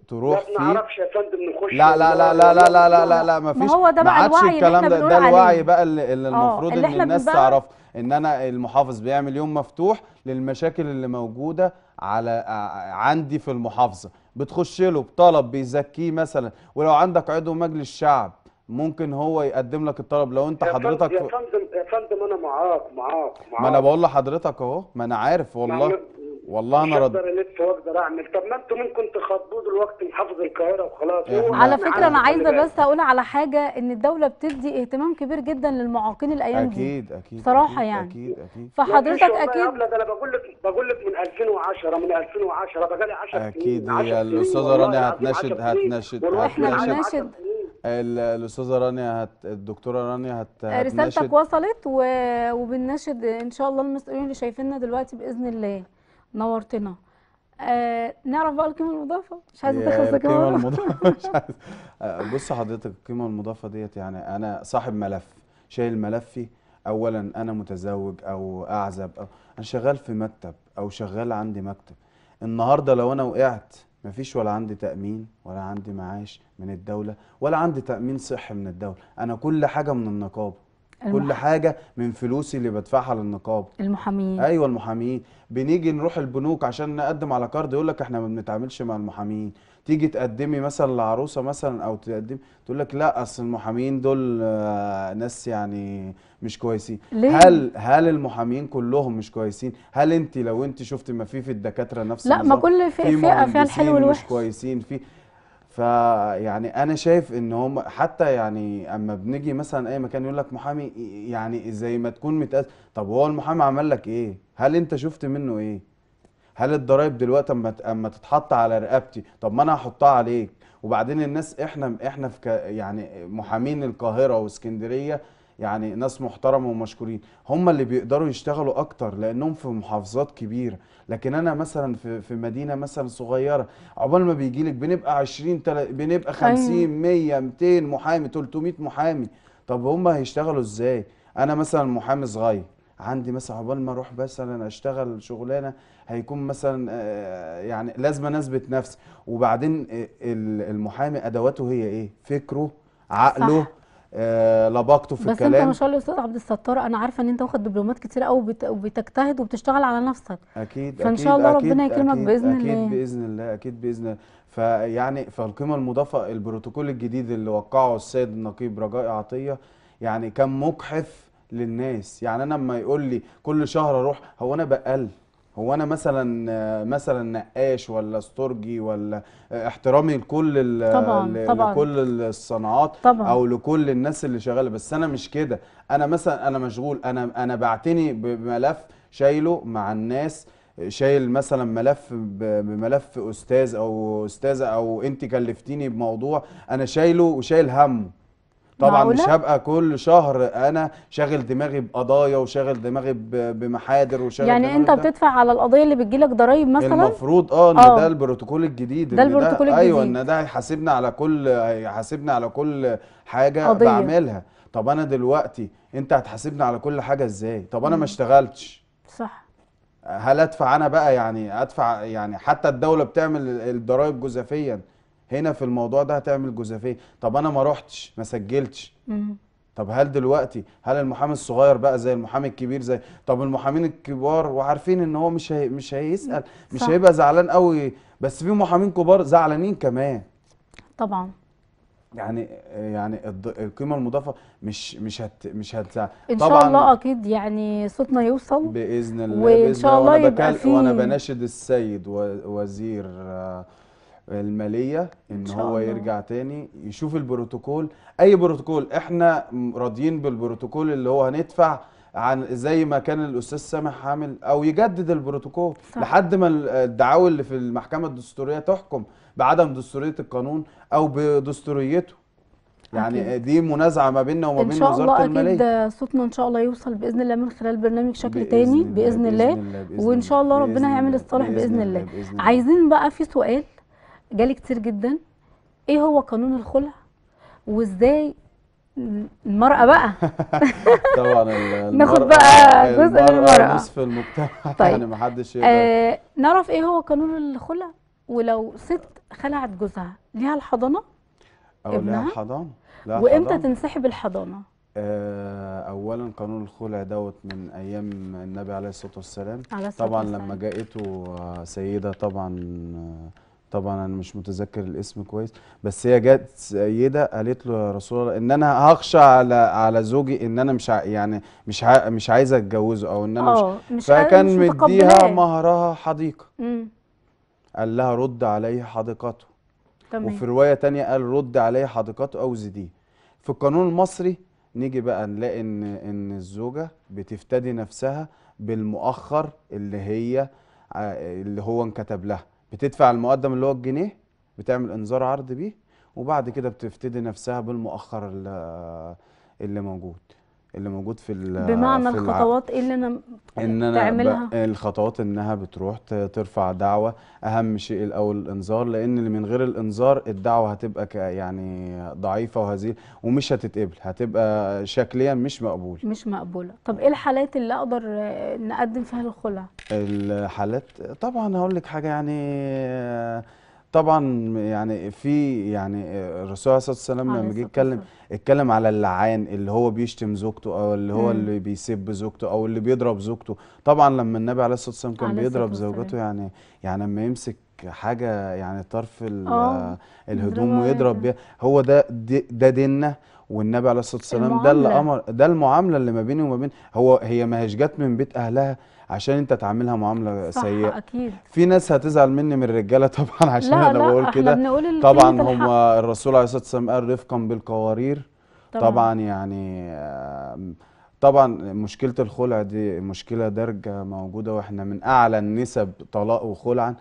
Speaker 2: تروح فيه ما نعرفش
Speaker 4: يا فندم نخش لا لا لا لا لا لا لا لا, لا ما ما هو ده بقى الوعي الكلام ده ده الوعي
Speaker 2: بقى اللي, آه، اللي المفروض اللي ان الناس تعرف ان انا المحافظ بيعمل يوم مفتوح للمشاكل اللي موجوده على آه، عندي في المحافظه بتخش له بطلب بيزكيه مثلا ولو عندك عضو مجلس شعب ممكن هو يقدم لك الطلب لو انت يا حضرتك يا فندم
Speaker 4: يا فندم انا معاك معاك معاك ما انا بقول
Speaker 2: لحضرتك اهو ما انا عارف والله يعني والله انا رد اقدر
Speaker 4: الف واقدر اعمل طب ما انتوا ممكن تخاطبوه دلوقتي محافظ القاهره وخلاص على فكره انا عايزه بس
Speaker 1: اقول على حاجه ان الدوله بتدي اهتمام كبير جدا
Speaker 4: للمعاقين
Speaker 1: الايام دي اكيد
Speaker 4: اكيد بصراحه أكيد يعني اكيد اكيد فحضرتك اكيد ده انا بقول لك بقول لك من 2010 من 2010 بقالي 10
Speaker 5: سنين
Speaker 2: اكيد هي الاستاذه رانيا هتناشد هتناشد هتناشد هنناشد الاستاذه رانيا هت... الدكتوره رانيا هت... رسالتك
Speaker 1: وصلت و... وبنناشد ان شاء الله المسؤولين اللي شايفيننا دلوقتي باذن الله نورتنا آه نعرف بقى القيمه المضافه مش عايزه تخلص القيمه المضافه (laughs)
Speaker 2: مش آه، بص حضرتك القيمه المضافه ديت يعني انا صاحب ملف شايل ملفي اولا انا متزوج او اعزب أو انا شغال في مكتب او شغال عندي مكتب النهارده لو انا وقعت مفيش ولا عندي تامين ولا عندي معاش من الدوله ولا عندي تامين صحي من الدوله انا كل حاجه من النقابه كل حاجه من فلوسي اللي بدفعها للنقابه المحامين ايوه المحامين بنيجي نروح البنوك عشان نقدم على كارد يقول لك احنا ما بنتعاملش مع المحامين تيجي تقدمي مثلا لعروسه مثلا او تقدم تقول لك لا اصل المحامين دول آه، ناس يعني مش كويسين ليه؟ هل هل المحامين كلهم مش كويسين هل انت لو انت شفتي ما في في الدكاتره نفس لا ما كل فئه فيها الحلو والوحش مش كويسين في فيعني انا شايف ان هم حتى يعني اما بنيجي مثلا اي مكان يقول لك محامي يعني زي ما تكون متأس طب هو المحامي عمل لك ايه هل انت شفت منه ايه هل الضرايب دلوقتي اما اما تتحط على رقبتي طب ما انا هحطها عليك وبعدين الناس احنا احنا في يعني محامين القاهره واسكندريه يعني ناس محترمه ومشكورين هم اللي بيقدروا يشتغلوا اكتر لانهم في محافظات كبيره لكن انا مثلا في, في مدينه مثلا صغيره عقبال ما بيجي لك بنبقى 20 تل... بنبقى 50 100 200 محامي 300 محامي طب هم هيشتغلوا ازاي انا مثلا محامي صغير عندي مثلا عقبال ما اروح مثلا اشتغل شغلانه هيكون مثلا آه، يعني لازم اثبت نفسي وبعدين آه، المحامي ادواته هي ايه فكره عقله صح. آه لباقته في بس الكلام بس انت ما شاء
Speaker 1: الله استاذ عبد الستار انا عارفه ان انت واخد دبلومات كتير قوي وبتجتهد وبتشتغل على نفسك
Speaker 2: اكيد فان شاء الله ربنا يكرمك باذن الله اكيد باذن الله اكيد باذن الله فيعني فالقيمه المضافه البروتوكول الجديد اللي وقعه السيد النقيب رجاء عطيه يعني كان مجحف للناس يعني انا لما يقول لي كل شهر اروح هو انا بقل هو انا مثلا مثلا نقاش ولا استرجي ولا احترامي لكل طبعًا طبعًا لكل الصناعات طبعًا او لكل الناس اللي شغاله بس انا مش كده انا مثلا انا مشغول انا انا بعتني بملف شايله مع الناس شايل مثلا ملف بملف استاذ او استاذه او انت كلفتيني بموضوع انا شايله وشايل همه طبعا معقولة؟ مش هبقى كل شهر انا شاغل دماغي بقضايا وشاغل دماغي بمحاضر وشاغل يعني انت بتدفع
Speaker 1: على القضيه اللي بتجي لك ضرايب مثلا
Speaker 2: المفروض اه ان آه. ده البروتوكول الجديد ده البروتوكول الجديد ايوه ان ده هيحاسبنا على كل هيحاسبنا على كل حاجه قضية. بعملها طب انا دلوقتي انت هتحاسبني على كل حاجه ازاي طب انا ما اشتغلتش صح هل ادفع انا بقى يعني ادفع يعني حتى الدوله بتعمل الضرايب جزافيا هنا في الموضوع ده هتعمل جزافيه طب انا ما روحتش ما سجلتش طب هل دلوقتي هل المحامي الصغير بقى زي المحامي الكبير زي طب المحامين الكبار وعارفين ان هو مش هي... مش هيسال مش صح. هيبقى زعلان قوي بس في محامين كبار زعلانين كمان طبعا يعني يعني القيمه المضافه مش مش هت مش هتزعل ان شاء الله
Speaker 1: اكيد يعني صوتنا يوصل باذن الله وان شاء الله يبقى فيه وانا بناشد
Speaker 2: السيد وزير الماليه ان هو الله. يرجع تاني يشوف البروتوكول اي بروتوكول احنا راضيين بالبروتوكول اللي هو هندفع عن زي ما كان الاستاذ سامح حامل او يجدد البروتوكول صح. لحد ما الدعاوى اللي في المحكمه الدستوريه تحكم بعدم دستوريه القانون او بدستوريته يعني أكيد. دي منازعه ما بيننا وما بين وزاره الماليه ان شاء الله
Speaker 1: اكيد صوتنا ان شاء الله يوصل باذن الله من خلال برنامج شكل بإذن تاني بإذن, بإذن, الله بإذن الله وان شاء الله ربنا هيعمل الصالح بإذن, بإذن الله, الله. عايزين بقى في سؤال جالي كتير جدا ايه هو قانون الخلع وازاي المرأة بقى
Speaker 2: (laughs) طبعا ناخد بقى جزء من المرأة نصف المجتمع (laughs) يعني طيب. يعني محدش آه، يقدر
Speaker 1: آه نعرف ايه هو قانون الخلع ولو ست خلعت جوزها ليها الحضانة أو ليها
Speaker 2: الحضانة وامتى
Speaker 1: تنسحب الحضانة
Speaker 2: آه، اولا قانون الخلع دوت من ايام النبي عليه الصلاه والسلام على طبعا والسلام. لما جاءته سيده طبعا طبعا انا مش متذكر الاسم كويس بس هي جت سيده قالت له يا رسول الله ان انا هخشى على على زوجي ان انا مش ع... يعني مش ع... مش عايزه اتجوزه او ان انا مش, آه، مش فكان مش مديها مهرها حديقه قال لها رد عليه حديقته تمام. وفي روايه تانية قال رد عليه حديقته او زديه في القانون المصري نيجي بقى نلاقي ان ان الزوجه بتفتدي نفسها بالمؤخر اللي هي آه، اللي هو انكتب لها بتدفع المقدم اللي هو الجنيه بتعمل انذار عرض بيه وبعد كده بتفتدي نفسها بالمؤخر اللي موجود اللي موجود في بمعنى في الخطوات ايه اللي انا ان انا تعملها الخطوات انها بتروح ترفع دعوه اهم شيء الاول الانذار لان اللي من غير الانذار الدعوه هتبقى يعني ضعيفه وهزيل ومش هتتقبل هتبقى شكليا مش مقبول
Speaker 1: مش مقبوله طب ايه الحالات اللي اقدر نقدم فيها الخلع
Speaker 2: الحالات طبعا هقول لك حاجه يعني طبعا يعني في يعني الرسول عليه الصلاه والسلام لما جه يتكلم اتكلم على اللعان اللي هو بيشتم زوجته او اللي هو مم. اللي بيسب زوجته او اللي بيضرب زوجته طبعا لما النبي عليه الصلاه والسلام كان بيضرب زوجته يعني يعني لما يمسك حاجه يعني طرف آه. الهدوم ويضرب بيها هو ده ده ديننا والنبي عليه الصلاه والسلام ده اللي امر ده المعامله اللي ما بيني وما بين هو هي ما هيش جت من بيت اهلها عشان انت تعاملها معامله سيئه اكيد في ناس هتزعل مني من الرجاله (laughs) طبعا عشان انا بقول كده طبعا هم الرسول عليه الصلاه والسلام قال رفقا بالقوارير طبعا, طبعا يعني طبعا مشكله الخلع دي مشكله درجه موجوده واحنا من اعلى النسب طلاق وخلعا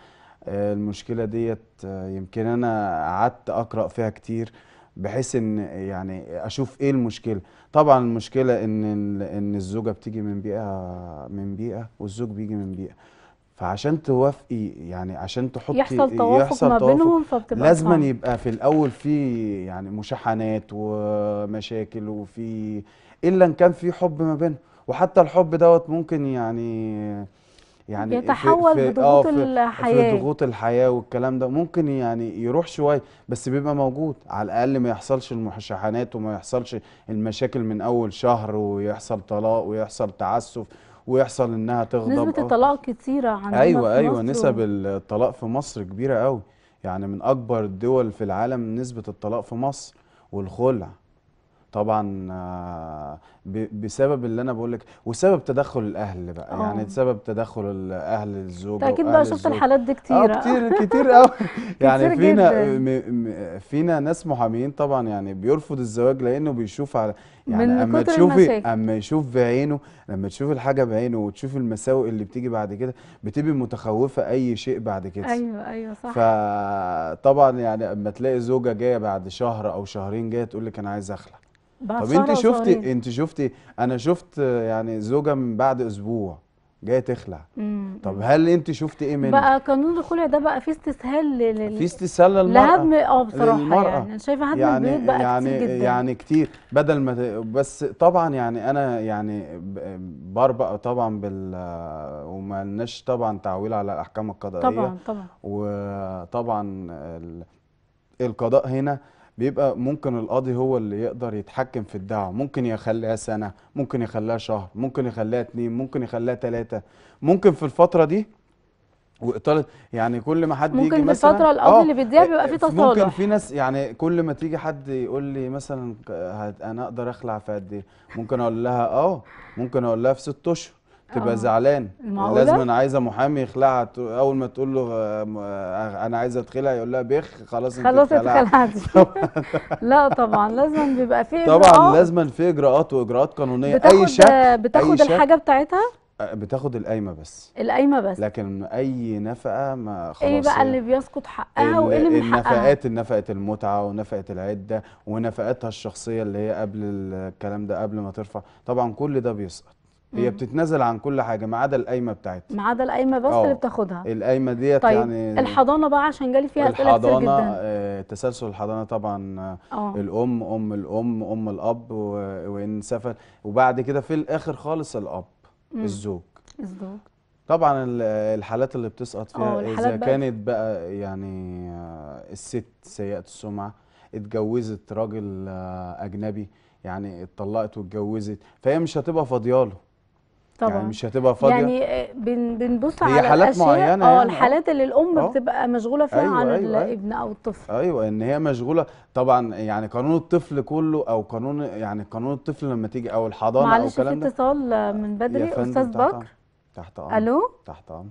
Speaker 2: آه، المشكله ديت آه، يمكن انا قعدت اقرا فيها كتير بحيث ان يعني اشوف ايه المشكله طبعا المشكله ان ان الزوجه بتيجي من بيئه من بيئه والزوج بيجي من بيئه فعشان توافقي يعني عشان تحطي يحصل توافق يحصل ما توافق بينهم
Speaker 1: فبتبقى لازما
Speaker 2: يبقى في الاول في يعني مشاحنات ومشاكل وفي الا ان كان في حب ما بينهم وحتى الحب دوت ممكن يعني يعني يتحول آه، في في الحياه في ضغوط الحياه والكلام ده ممكن يعني يروح شويه بس بيبقى موجود على الاقل ما يحصلش المشاحنات وما يحصلش المشاكل من اول شهر ويحصل طلاق ويحصل تعسف ويحصل انها تغضب نسبه آه.
Speaker 1: الطلاق كتيره عندنا ايوه في ايوه مصر نسب
Speaker 2: الطلاق في مصر كبيره قوي يعني من اكبر الدول في العالم نسبه الطلاق في مصر والخلع طبعا آه، بسبب اللي انا بقول لك وسبب تدخل الاهل بقى أوه. يعني سبب تدخل الاهل الزوجه اكيد بقى شفت الحالات
Speaker 1: دي كتير آه، كتير كتير قوي (laughs)
Speaker 2: (laughs) يعني فينا فينا ناس محامين طبعا يعني بيرفض الزواج لانه بيشوف على يعني اما تشوفي اما يشوف بعينه لما تشوف الحاجه بعينه وتشوف المساوئ اللي بتيجي بعد كده بتبقي متخوفه اي شيء بعد كده
Speaker 1: ايوه ايوه صح
Speaker 2: فطبعا يعني اما تلاقي زوجه جايه بعد شهر او شهرين جايه تقول لك انا عايز اخلع طب انت شفتي انت شفتي انا شفت يعني زوجه من بعد اسبوع جايه تخلع مم. طب هل انت شفتي ايه منه بقى
Speaker 1: قانون الخلع ده بقى فيه استسهال لل... في
Speaker 2: استسهال للمراه لهدم اه بصراحه للمرأة. يعني انا شايفه هدم يعني البيوت بقى يعني كتير جدا يعني كتير بدل ما ت... بس طبعا يعني انا يعني بربأ طبعا بال وما لناش طبعا تعويل على الاحكام القضائيه طبعا طبعا وطبعا ال... القضاء هنا بيبقى ممكن القاضي هو اللي يقدر يتحكم في الدعوة ممكن يخليها سنة ممكن يخليها شهر ممكن يخليها اتنين ممكن يخليها تلاتة ممكن في الفترة دي واطاله يعني كل ما حد يجي مثلا ممكن في الفتره القاضي آه، اللي بيديها بيبقى فيه تصالح ممكن في ناس يعني كل ما تيجي حد يقول لي مثلا انا اقدر اخلع في قد ايه ممكن اقول لها اه ممكن اقول لها في ست اشهر تبقى زعلان لازم انا عايزه محامي يخلعها اول ما تقول له انا عايزه ادخلها يقول لها بخ خلاص انت خلاص اتخلعتي
Speaker 1: (laughs) لا طبعا لازم بيبقى في اجراءات طبعا لازم
Speaker 2: في اجراءات واجراءات قانونيه اي شك بتاخد أي الحاجه بتاعتها بتاخد القايمه بس القايمه بس لكن اي نفقه ما إيه خلاص ايه بقى اللي
Speaker 1: بيسقط حقها وايه اللي من حقها النفقات
Speaker 2: نفقه المتعه ونفقه العده ونفقاتها الشخصيه اللي هي قبل الكلام ده قبل ما ترفع طبعا كل ده بيسقط هي بتتنازل عن كل حاجه ما عدا القايمه بتاعتها
Speaker 1: ما عدا القايمه بس أوه. اللي بتاخدها
Speaker 2: القايمه ديت طيب. يعني
Speaker 1: الحضانه بقى عشان جالي فيها اسئله كتير جدا
Speaker 2: آه تسلسل الحضانه طبعا آه, آه. الام ام الام ام الاب وان سافر وبعد كده في الاخر خالص الاب مم. الزوج الزوج طبعا الحالات اللي بتسقط فيها آه، اذا بقى كانت بقى يعني آه، الست سيئه السمعه اتجوزت راجل اجنبي يعني اتطلقت واتجوزت فهي مش هتبقى فاضياله يعني طبعا يعني مش هتبقى فاضيه يعني
Speaker 1: آه، بنبص على حالات الأشياء معينه اه يعني، الحالات آه. اللي الام أوه. بتبقى مشغوله فيها أيوة عن أيوة الابن أيوة. او الطفل
Speaker 2: ايوه ان هي مشغوله طبعا يعني قانون الطفل كله او قانون يعني قانون الطفل لما تيجي او الحضانه او الكلام ده معلش في
Speaker 1: اتصال من بدري استاذ بكر تحت امر الو
Speaker 2: تحت امر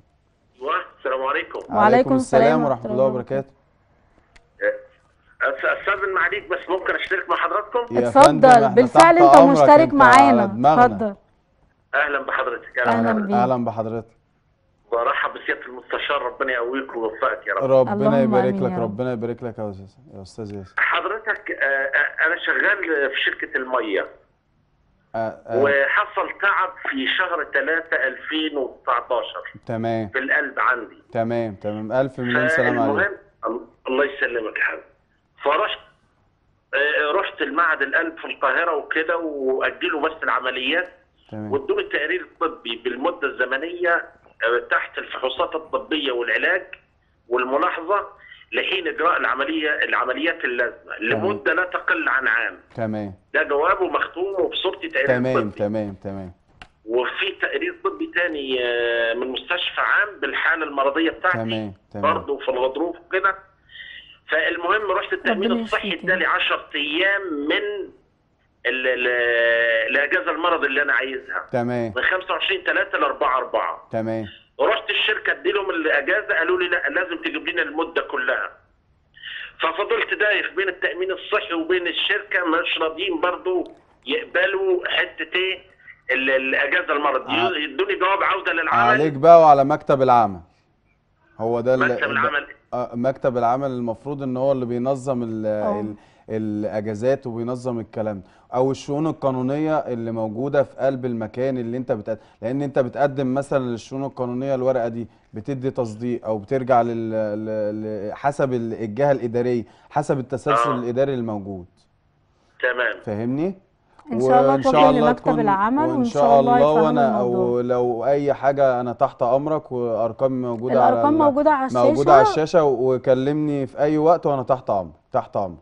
Speaker 4: السلام عليكم وعليكم السلام
Speaker 2: ورحمه الله وبركاته
Speaker 4: استاذن معليك بس ممكن اشترك مع حضراتكم
Speaker 2: اتفضل بالفعل انت مشترك معانا اتفضل
Speaker 4: اهلا بحضرتك اهلا بحضرتك اهلا بحضرتك برحب بسياده المستشار ربنا يقويك ويوفقك يا رب ربنا يبارك لك
Speaker 2: ربنا يبارك لك يا استاذ يا استاذ ياسر
Speaker 4: حضرتك آه، آه، انا شغال في شركه الميه آه آه. وحصل تعب في شهر 3 2019 تمام في القلب عندي
Speaker 2: تمام تمام الف مليون سلام عليك
Speaker 4: الله يسلمك يا حبيبي فرحت آه، رحت المعهد القلب في القاهره وكده واجلوا بس العمليات تمام. والدور التقرير الطبي بالمده الزمنيه آه، تحت الفحوصات الطبيه والعلاج والملاحظه لحين اجراء العمليه العمليات اللازمه لمده لا تقل عن عام تمام ده جوابه مختوم وبصورتي تقرير تمام طبي.
Speaker 2: تمام تمام
Speaker 4: وفي تقرير طبي ثاني آه، من مستشفى عام بالحاله المرضيه بتاعتي
Speaker 2: تمام تمام برضه
Speaker 4: في الغضروف كده فالمهم رحت التامين الصحي ادالي 10 ايام من الاجازه المرض اللي انا عايزها تمام من 25 3 ل 4 4 تمام رحت الشركه ادي لهم الاجازه قالوا لي لا لازم تجيب لنا المده كلها ففضلت دايخ بين التامين الصحي وبين الشركه مش راضيين برضو يقبلوا حته ايه
Speaker 3: الاجازه المرض آه. يدوني جواب عوده للعمل عليك
Speaker 2: بقى وعلى مكتب العمل هو ده مكتب العمل آه، مكتب العمل المفروض ان هو اللي بينظم ال آه. الاجازات وبينظم الكلام او الشؤون القانونيه اللي موجوده في قلب المكان اللي انت بتقدم لان انت بتقدم مثلا للشؤون القانونيه الورقه دي بتدي تصديق او بترجع لل... ل... حسب الجهه الاداريه حسب التسلسل آه. الاداري الموجود تمام فاهمني ان شاء الله تكون لمكتب العمل وان شاء الله, الله وانا او لو اي حاجه انا تحت امرك وارقامي موجوده الارقام على موجوده على الشاشه موجوده على الشاشه وكلمني في اي وقت وانا تحت امرك تحت امرك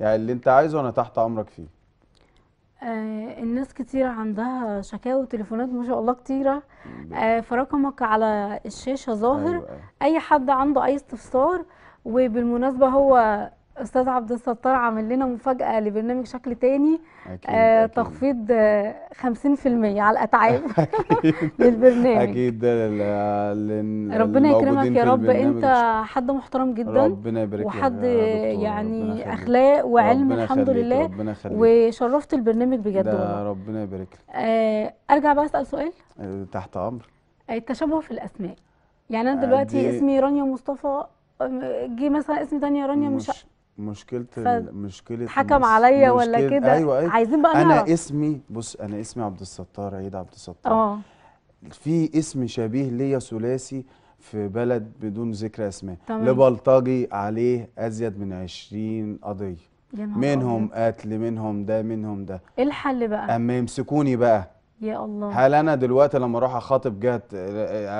Speaker 2: يعني اللي انت عايزه انا تحت امرك فيه
Speaker 1: آه الناس كتيرة عندها شكاوى وتليفونات ما شاء الله كتيرة آه فرقمك على الشاشة ظاهر أيوة،, أيوة. أي حد عنده أي استفسار وبالمناسبة هو استاذ عبد الستار عامل لنا مفاجاه لبرنامج شكل تاني أكيد آه أكيد. تخفيض 50% آه، على الاتعاب
Speaker 2: (laughs) (laughs) للبرنامج اكيد ربنا يكرمك يا رب انت
Speaker 1: حد محترم جدا ربنا يبارك وحد يعني اخلاق وعلم الحمد لله ربنا خليك. وشرفت البرنامج بجد والله
Speaker 2: ربنا يبارك لك
Speaker 1: آه ارجع بقى اسال سؤال
Speaker 2: آه، تحت امر
Speaker 1: آه، التشابه في الاسماء يعني انا دلوقتي اسمي رانيا مصطفى جه مثلا اسم تانية رانيا مش, مش
Speaker 2: مشكله مشكله حكم عليا ولا كده أيوة أيوة عايزين بقى انا نعرف. اسمي بص انا اسمي عبد الستار عيد عبد الستار اه في اسم شبيه ليا ثلاثي في بلد بدون ذكر اسماء لبلطجي عليه ازيد من 20 قضيه منهم قتل منهم ده منهم ده
Speaker 1: ايه الحل بقى
Speaker 2: اما يمسكوني بقى
Speaker 1: يا الله
Speaker 2: هل انا دلوقتي لما اروح اخاطب جهه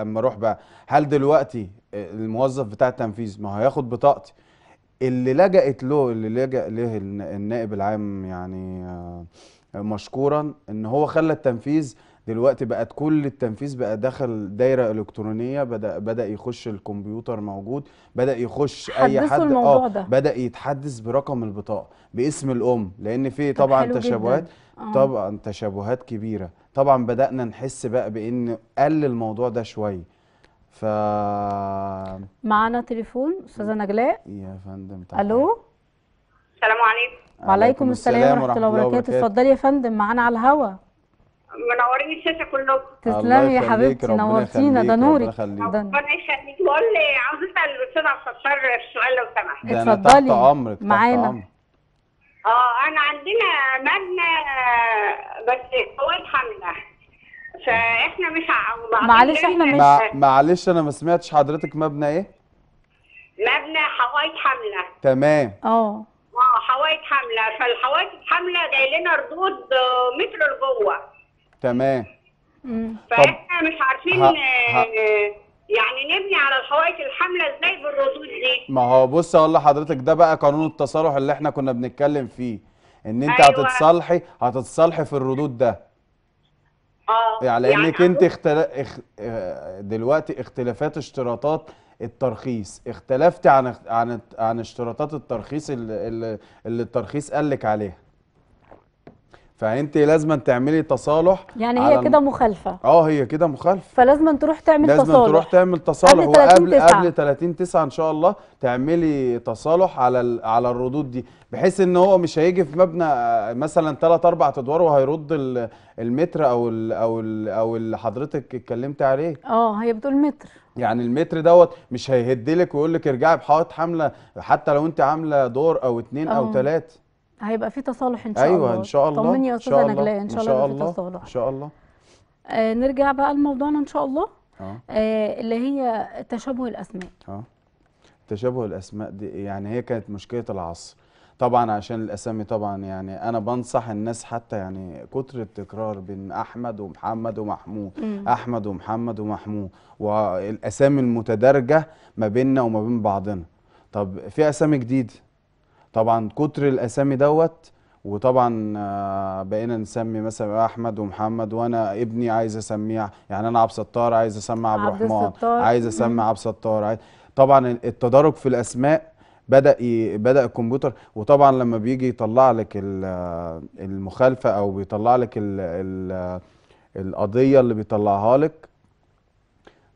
Speaker 2: اما اروح بقى هل دلوقتي الموظف بتاع التنفيذ ما هياخد بطاقتي اللي لجأت له اللي لجأ له النائب العام يعني آه، مشكورا ان هو خلى التنفيذ دلوقتي بقت كل التنفيذ بقى دخل دايره الكترونيه بدا بدا يخش الكمبيوتر موجود بدا يخش اي حد اه بدا يتحدث برقم البطاقه باسم الام لان في طبعا تشابهات آه. طبعا تشابهات كبيره طبعا بدانا نحس بقى بان قل الموضوع ده شويه ف
Speaker 1: معانا تليفون استاذه نجلاء
Speaker 2: يا فندم تعالى
Speaker 1: الو السلام عليكم وعليكم السلام ورحمه الله وبركاته اتفضلي يا فندم معانا على الهوا
Speaker 6: منورين الشاشه كلكم تسلمي يا حبيبتي نورتينا ده نورك ربنا يخليك بقول عاوز اسال الاستاذ عبد الستار السؤال لو سمحت اتفضلي
Speaker 1: عمرك
Speaker 2: معانا
Speaker 6: اه انا عندنا مبنى بس فوائد حمله فاحنا مش معلش احنا مش مع...
Speaker 2: معلش انا ما سمعتش حضرتك مبنى ايه؟
Speaker 6: مبنى حوائط حمله
Speaker 2: تمام اه
Speaker 6: اه حوائط حمله فالحوائط الحمله جاي لنا ردود آه، متر لجوه
Speaker 2: تمام فاحنا
Speaker 6: مش عارفين ها آه، ها يعني نبني على الحوائط الحمله ازاي بالردود دي
Speaker 2: ما هو بص اقول لحضرتك ده بقى قانون التصالح اللي احنا كنا بنتكلم فيه ان انت أيوة. هتتصالحي هتتصالحي في الردود ده
Speaker 5: اه يعني لانك يعني انت
Speaker 2: اختل... اخ... آه، دلوقتي اختلافات اشتراطات الترخيص اختلفتي عن عن عن اشتراطات الترخيص اللي, اللي الترخيص قال لك عليها فانت لازم تعملي تصالح يعني هي كده مخالفه اه هي كده مخالفه
Speaker 1: فلازم تروح تعمل لازم تصالح لازم تروح
Speaker 2: تعمل تصالح قبل 30 وقبل قبل 30 9 ان شاء الله تعملي تصالح على على الردود دي بحيث ان هو مش هيجي في مبنى آه، مثلا 3 4 ادوار وهيرد المتر او الـ او الـ او اللي حضرتك اتكلمت عليه
Speaker 1: اه بتقول المتر
Speaker 2: يعني المتر دوت مش هيهدلك ويقول لك ارجعي بحائط حمله حتى لو انت عامله دور او اتنين أوه. او ثلاثه آه.
Speaker 1: هيبقى في تصالح ان شاء أيوة الله ايوه ان شاء الله طمني يا استاذه نجلاء ان شاء الله في تصالح ان شاء الله آه نرجع بقى لموضوعنا ان شاء الله آه. آه اللي هي تشابه الاسماء
Speaker 2: اه تشابه الاسماء دي يعني هي كانت مشكله العصر طبعا عشان الاسامي طبعا يعني انا بنصح الناس حتى يعني كتر التكرار بين احمد ومحمد ومحمود مم. احمد ومحمد ومحمود والاسامي المتدرجه ما بيننا وما بين بعضنا طب في اسامي جديده طبعا كتر الاسامي دوت وطبعا آه، بقينا نسمي مثلا احمد ومحمد وانا ابني عايز اسميه يعني انا عبد الستار عايز اسمي عبد الرحمن عايز اسمي عبد الستار طبعا التدارك في الاسماء بدا بدا الكمبيوتر وطبعا لما بيجي يطلع لك المخالفه او بيطلع لك القضيه اللي بيطلعها لك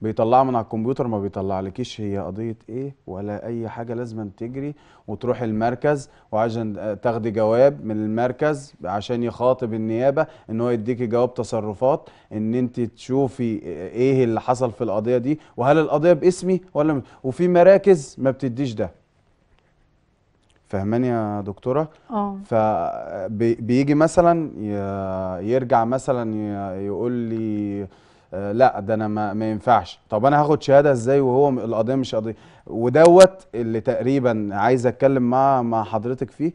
Speaker 2: بيطلعها من على الكمبيوتر ما بيطلعلكيش هي قضيه ايه ولا اي حاجه لازم تجري وتروح المركز وعشان آه، تاخدي جواب من المركز عشان يخاطب النيابه ان هو يديكي جواب تصرفات ان انت تشوفي آه، ايه اللي حصل في القضيه دي وهل القضيه باسمي ولا م... وفي مراكز ما بتديش ده فهماني يا دكتوره اه فبيجي آه، مثلا يرجع مثلا يقول لي آه، لا ده انا ما, ما ينفعش طب انا هاخد شهاده ازاي وهو القضيه مش قضيه ودوت اللي تقريبا عايز اتكلم مع مع حضرتك فيه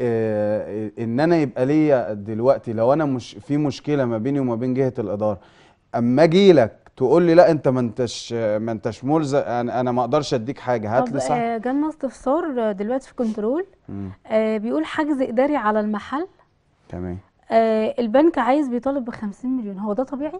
Speaker 2: آه، ان انا يبقى ليا دلوقتي لو انا مش في مشكله ما بيني وما بين جهه الاداره اما اجي لك تقول لي لا انت ما انتش ما انتش ملزق انا ما اقدرش اديك حاجه هات لي صح آه،
Speaker 1: جالنا استفسار دلوقتي في كنترول آه بيقول حجز اداري على المحل تمام آه البنك عايز بيطالب ب 50 مليون هو ده طبيعي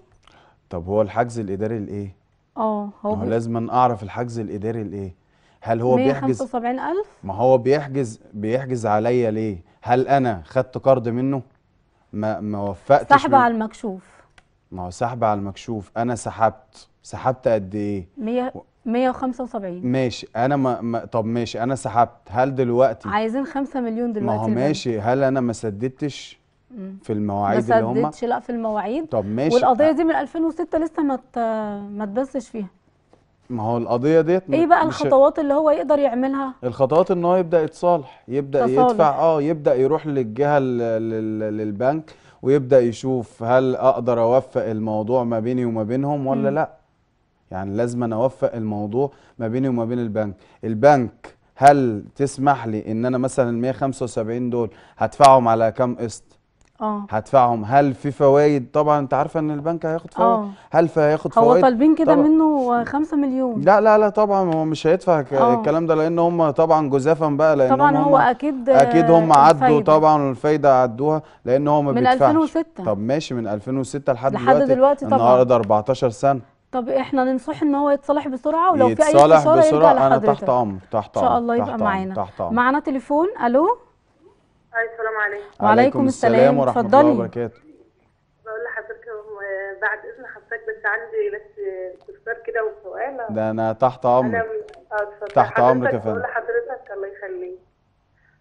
Speaker 2: طب هو الحجز الاداري لايه
Speaker 1: اه هو هو
Speaker 2: لازم اعرف الحجز الاداري لايه هل هو بيحجز
Speaker 1: 175000
Speaker 2: ما هو بيحجز بيحجز عليا ليه هل انا خدت قرض منه ما ما وفقتش سحب على المكشوف ما هو سحب على المكشوف انا سحبت سحبت قد ايه 100
Speaker 1: 175
Speaker 2: ماشي انا ما, ما طب ماشي انا سحبت هل دلوقتي
Speaker 1: عايزين 5 مليون دلوقتي ما هو ماشي
Speaker 2: هل انا ما سددتش في المواعيد اللي هم ما سددش
Speaker 1: لا في المواعيد طب
Speaker 2: ماشي والقضيه دي
Speaker 1: من 2006 لسه ما ما تبثش فيها
Speaker 2: ما هو القضيه ديت ايه بقى الخطوات
Speaker 1: اللي هو يقدر يعملها
Speaker 2: الخطوات ان هو يبدا يتصالح يبدا تصالح. يدفع اه يبدا يروح للجهه للبنك ويبدا يشوف هل اقدر اوفق الموضوع ما بيني وما بينهم ولا م. لا يعني لازم أنا اوفق الموضوع ما بيني وما بين البنك البنك هل تسمح لي ان انا مثلا ال 175 دول هدفعهم على كم قسط اه هدفعهم هل في فوائد طبعا انت عارفه ان البنك هياخد آه. فوائد أوه. هل هياخد فوائد هو طالبين
Speaker 1: كده منه 5 مليون
Speaker 2: لا لا لا طبعا هو مش هيدفع آه. الكلام ده لان هم طبعا جزافا بقى لان طبعا هو
Speaker 1: اكيد اكيد هم عدوا
Speaker 2: طبعا الفايده عدوها لان هو ما بيدفعش من 2006 طب ماشي من 2006 لحد, دلوقتي لحد دلوقتي, دلوقتي طبعا النهارده 14 سنه
Speaker 1: طب احنا ننصح ان هو يتصالح بسرعه ولو في اي استشاره يرجع لحضرتك بسرعه انا تحت امر
Speaker 2: تحت امر ان شاء الله يبقى معانا معانا
Speaker 1: تليفون الو طيب، السلام عليكم
Speaker 2: وعليكم السلام ورحمه الله وبركاته
Speaker 6: بقول لحضرتك آه، بعد اذن حضرتك بس عندي بس آه، استفسار كده وسؤال ده
Speaker 2: انا تحت امرك
Speaker 6: آه، تحت امرك يا فندم بقول لحضرتك الله يخليك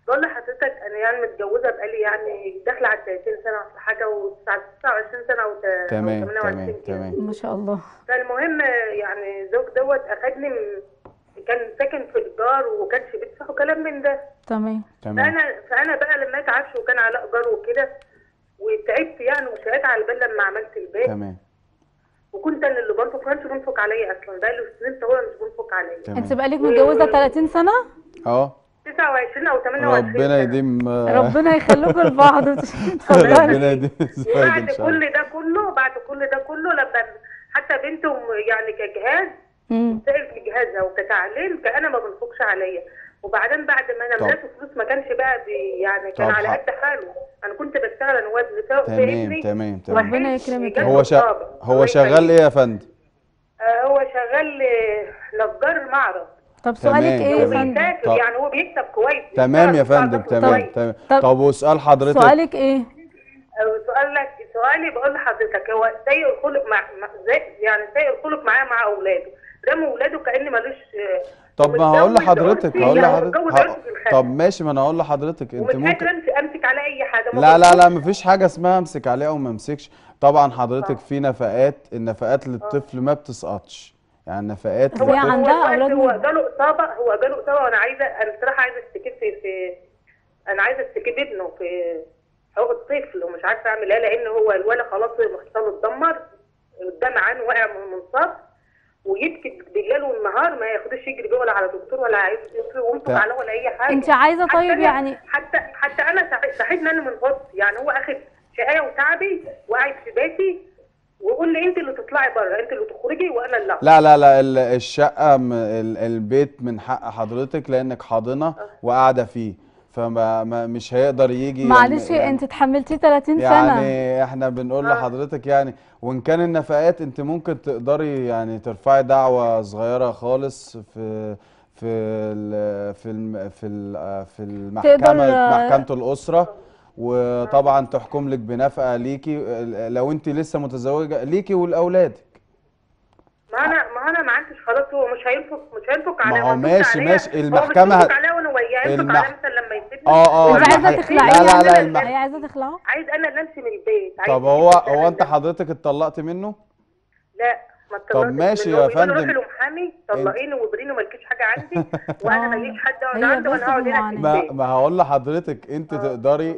Speaker 6: بقول لحضرتك انا يعني متجوزه بقالي يعني داخله على 30 سنه ولا حاجه و29 سنه و تمام تمام
Speaker 1: تمام ما شاء الله
Speaker 6: فالمهم يعني زوج دوت اخدني من كان ساكن في وكان في بيت صح وكلام من ده
Speaker 1: تمام تمام فانا
Speaker 6: فانا بقى لما اتعبش وكان علاء ايجار وكده وتعبت يعني وشقيت على البال لما عملت البيت تمام وكنت انا اللي بنفق كانش بنفق عليا اصلا بقى له سنين طويله مش بنفق عليا
Speaker 2: انت
Speaker 1: بقالك متجوزه 30 سنه؟
Speaker 2: اه
Speaker 6: 29 او 28 ربنا
Speaker 2: يديم آه. ربنا يخليكم لبعض (laughs) (laughs) ربنا يديم بعد كل ده
Speaker 6: كله بعد كل ده كله لما حتى بنتهم يعني كجهاز وسعر جهازها وكتعليم كأنا ما بنفقش عليا وبعدين بعد ما انا مات فلوس ما كانش بقى بي يعني كان على قد حاله انا كنت بشتغل انا واد تمام
Speaker 2: تمام تمام
Speaker 6: ربنا يكرمك هو شا...
Speaker 2: هو شغال ايه يا فندم؟
Speaker 6: آه، هو شغال نجار معرض
Speaker 2: طب سؤالك ايه يا فندم؟ يعني
Speaker 6: هو بيكسب كويس
Speaker 2: تمام يا فندم تمام تمام طب, طب وسؤال حضرتك سؤالك
Speaker 1: ايه؟
Speaker 6: آه، سؤالك سؤالي بقول لحضرتك هو سيء الخلق مع يعني سيء الخلق معاه مع اولاده رموا اولاده كان ملوش آه،
Speaker 4: طب
Speaker 2: ما هقول لحضرتك يعني هقول لحضرتك طب ماشي ما انا هقول لحضرتك انت ممكن
Speaker 6: امسك على اي حاجه لا لا
Speaker 2: لا مفيش حاجه اسمها امسك عليه او ما امسكش طبعا حضرتك آه. في نفقات النفقات للطفل آه. ما بتسقطش يعني نفقات هو عندها اولاد هو
Speaker 6: جاله اصابه هو جاله اصابه وانا عايزه انا بصراحه عايزه استكف في انا عايزه استكف ابنه في او الطفل ومش عارفه اعمل ايه لان هو الولد خلاص مختل اتدمر قدام عين واقع من منصات ويبكي بالليل والنهار ما ياخدوش يجري بيه ولا على دكتور ولا عايز ينفق عليه ولا اي حاجه انت عايزه طيب يعني حتى حتى انا صاحبنا انا من غصب يعني هو اخد شقايه وتعبي وقاعد في بيتي ويقول لي انت اللي تطلعي بره انت اللي تخرجي وانا اللي لا لا
Speaker 2: لا الشقه البيت من حق حضرتك لانك حاضنه آه. وقاعده فيه فما مش هيقدر يجي يعني معلش يعني
Speaker 1: انت اتحملتيه 30 يعني سنه
Speaker 2: يعني احنا بنقول آه. لحضرتك يعني وان كان النفقات انت ممكن تقدري يعني ترفعي دعوه صغيره خالص في في الـ في الـ في الـ في المحكمه محكمه الاسره وطبعا تحكم لك بنفقه ليكي لو انت لسه متزوجه ليكي والاولاد
Speaker 6: ما انا ما انا ما عندش خلاص هو مش هينفق مش هينفق على ما هو ماشي ماشي المحكمه هينفق عليا وانا وياه ينفق المح... عليا مثلا لما يسيبني اه اه هي عايزه تخلعي لا لا لا المح... هي عايزه تخلعه عايز انا نفسي من البيت عايز طب
Speaker 2: هو هو انت حضرتك اتطلقت منه؟
Speaker 6: لا ما اتطلقتش طب ماشي يا فندم انا راجل ومحامي طلقيني وبريني مالكيش حاجه عندي (laughs) وانا ماليش حد اقعد عنده وانا هقعد هنا ما,
Speaker 2: ما هقول لحضرتك انت آه. تقدري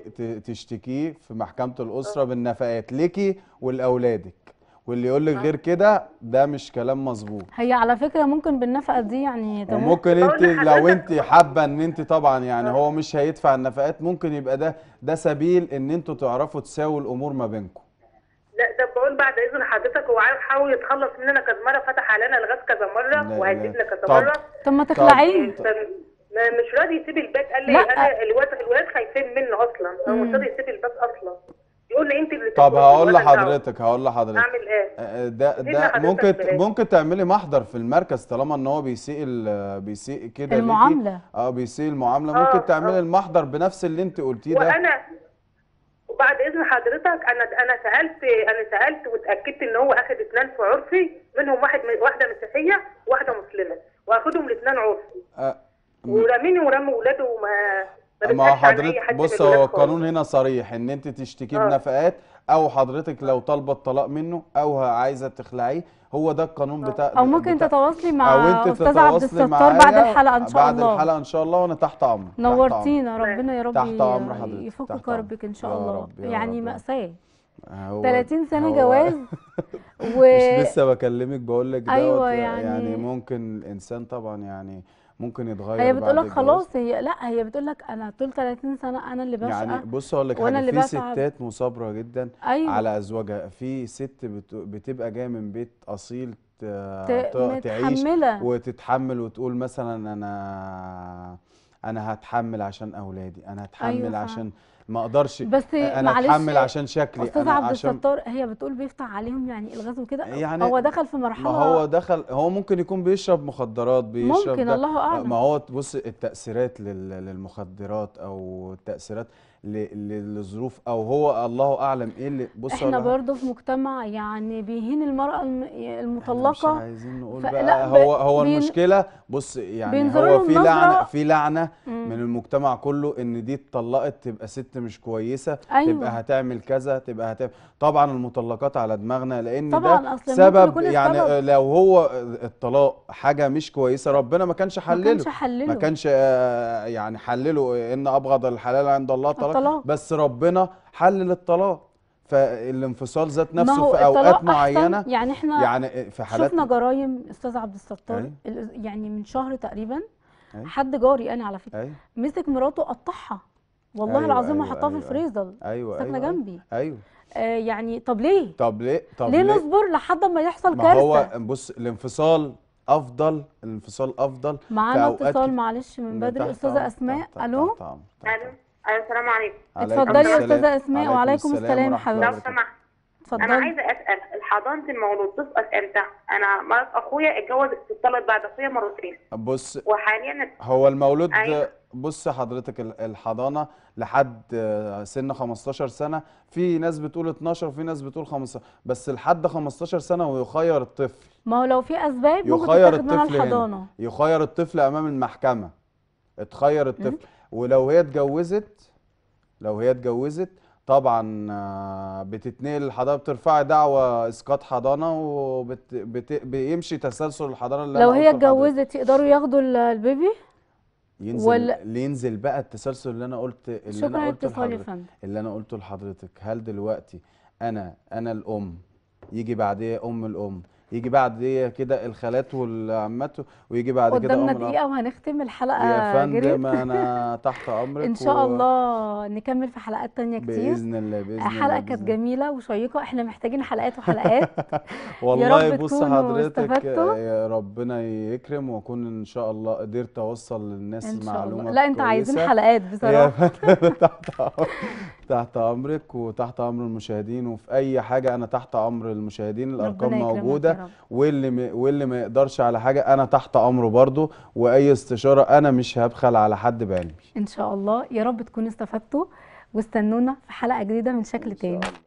Speaker 2: تشتكيه في محكمه الاسره آه. بالنفقات ليكي ولاولادك واللي يقول لك غير آه. كده ده مش كلام مظبوط هي
Speaker 1: على فكره ممكن بالنفقه دي يعني ممكن انت لو انت
Speaker 2: حابه ان انت طبعا يعني آه. هو مش هيدفع النفقات ممكن يبقى ده ده سبيل ان انتوا تعرفوا تساووا الامور ما بينكم
Speaker 6: لا ده بقول بعد اذن حضرتك هو عارف حاول يتخلص مننا كذا مره فتح علينا الغاز كذا مره وهددنا كذا مره طب ما تخلعيه مش راضي يسيب البيت قال لي انا الواد الولاد خايفين منه اصلا هو مش راضي يسيب البيت اصلا تقول لي انت اللي طب هقول لحضرتك
Speaker 2: هقول لحضرتك اعمل ايه آه، آه، ده ده ممكن بلاي. ممكن تعملي محضر في المركز طالما ان هو بيسيء بيسيء كده المعامله اه بيسيء المعامله أوه. ممكن اه، تعملي أوه. المحضر بنفس اللي انت قلتيه ده وانا
Speaker 6: وبعد اذن حضرتك انا انا سالت انا سالت واتاكدت ان هو اخذ اثنان في عرفي منهم واحد واحده مسيحيه وواحده مسلمه واخدهم الاثنان عرفي آه. ورميني ورمي ولاده وما ما حضرتك بص هو القانون
Speaker 2: هنا صريح ان انت تشتكي آه. بنفقات او حضرتك لو طالبه الطلاق منه او عايزه تخلعيه هو ده القانون آه. بتاع او ممكن
Speaker 1: تتواصلي مع استاذ عبد الستار بعد الحلقه ان شاء بعد الله بعد الحلقه ان
Speaker 2: شاء الله وانا تحت امر نورتينا
Speaker 1: ربنا يا رب تحت امر حضرتك يفك ربك ان شاء الله يعني مأساة
Speaker 2: 30 سنه جواز
Speaker 1: (laughs) و مش لسه
Speaker 2: بكلمك بقول لك أيوة يعني, يعني ممكن الانسان طبعا يعني ممكن يتغير هي بتقول لك خلاص
Speaker 1: هي لا هي بتقول لك انا طول 30 سنه انا اللي بشقى يعني
Speaker 2: بص اقول لك حاجه في ستات مثابره جدا أيوة. على ازواجها في ست بتبقى جايه من بيت اصيل تعيش وتتحمل وتقول مثلا انا انا هتحمل عشان اولادي انا هتحمل أيوة. عشان ما اقدرش بس انا اتحمل عشان شكلي استاذ عبد الستار
Speaker 1: هي بتقول بيفتح عليهم يعني الغاز وكده يعني هو دخل في مرحله ما هو
Speaker 2: دخل هو ممكن يكون بيشرب مخدرات بيشرب ممكن الله اعلم ما هو بص التاثيرات للمخدرات او التاثيرات لظروف او هو الله اعلم ايه اللي بص احنا برضه
Speaker 1: في مجتمع يعني بيهين المراه المطلقه مش عايزين
Speaker 2: نقول ف... بقى هو هو بين... المشكله بص يعني هو في لعنه في لعنه من المجتمع كله ان دي اتطلقت تبقى ست مش كويسه أيوة. تبقى هتعمل كذا تبقى هتعمل طبعا المطلقات على دماغنا لان طبعا ده أصلاً سبب يعني السبب. لو هو الطلاق حاجه مش كويسه ربنا ما كانش حلله ما كانش حلله ما كانش آه، يعني حلله ان ابغض الحلال عند الله طلاق الطلاق بس ربنا حلل الطلاق فالانفصال ذات نفسه في اوقات معينه يعني احنا يعني في حالات شفنا
Speaker 1: جرايم استاذ عبد الستار يعني من شهر تقريبا حد جاري انا على فكره مسك مراته قطعها والله أيوة العظيم أيوة، وحطها أيوة في الفريزر أيوة ساكنه أيوة جنبي أيوة. ايوه آه يعني طب ليه؟
Speaker 2: طب ليه؟ طب ليه, نصبر
Speaker 1: لحد ما يحصل ما كارثه؟ هو
Speaker 2: بص الانفصال افضل الانفصال افضل معانا اتصال
Speaker 1: معلش من بدري استاذه اسماء الو الو ايوه السلام عليكم
Speaker 2: اتفضلي يا استاذه اسماء وعليكم السلام حبيبتي لو سمحت
Speaker 6: اتفضلي انا عايزه اسال حضانه المولود تسقط امتى؟ انا مرات اخويا اتجوز اتطلق بعد اخويا مرتين بص وحاليا
Speaker 2: هو المولود أيوة. بص حضرتك الحضانه لحد آه، سن 15 سنه في ناس بتقول 12 وفي ناس بتقول 15 بس لحد 15 سنه ويخير الطفل
Speaker 1: ما هو لو في اسباب يخير الطفل الحضانه هنا.
Speaker 2: يخير الطفل امام المحكمه اتخير الطفل ولو هي اتجوزت لو هي اتجوزت طبعا آه، بتتنقل الحضانه بترفعي دعوه اسقاط حضانه وبيمشي وبت... تسلسل الحضانه اللي لو هي
Speaker 1: اتجوزت يقدروا ياخدوا البيبي
Speaker 2: ينزل ولا... ينزل بقى التسلسل اللي انا قلت اللي انا قلته لحضرتك اللي انا قلته لحضرتك هل دلوقتي انا انا الام يجي بعديه ام الام يجي بعد كده الخالات والعمات ويجي بعد كده قدامنا دقيقه
Speaker 1: وهنختم الحلقه يا فندم انا
Speaker 2: (laughs) تحت امرك ان شاء و...
Speaker 1: الله نكمل في حلقات تانية كتير باذن
Speaker 2: الله باذن الله حلقه كانت
Speaker 1: جميله وشيقه احنا محتاجين حلقات وحلقات
Speaker 2: (laughs) والله بص حضرتك ربنا يكرم واكون ان شاء الله قدرت اوصل للناس المعلومه لا انت عايزين حلقات بصراحه (laughs) تحت امرك وتحت امر المشاهدين وفي اي حاجه انا تحت امر المشاهدين الارقام موجوده نعم. واللي م... واللي ما يقدرش على حاجه انا تحت امره برضو واي استشاره انا مش هبخل على حد بعلمي
Speaker 1: ان شاء الله يا رب تكونوا استفدتوا واستنونا في حلقه جديده من شكل تاني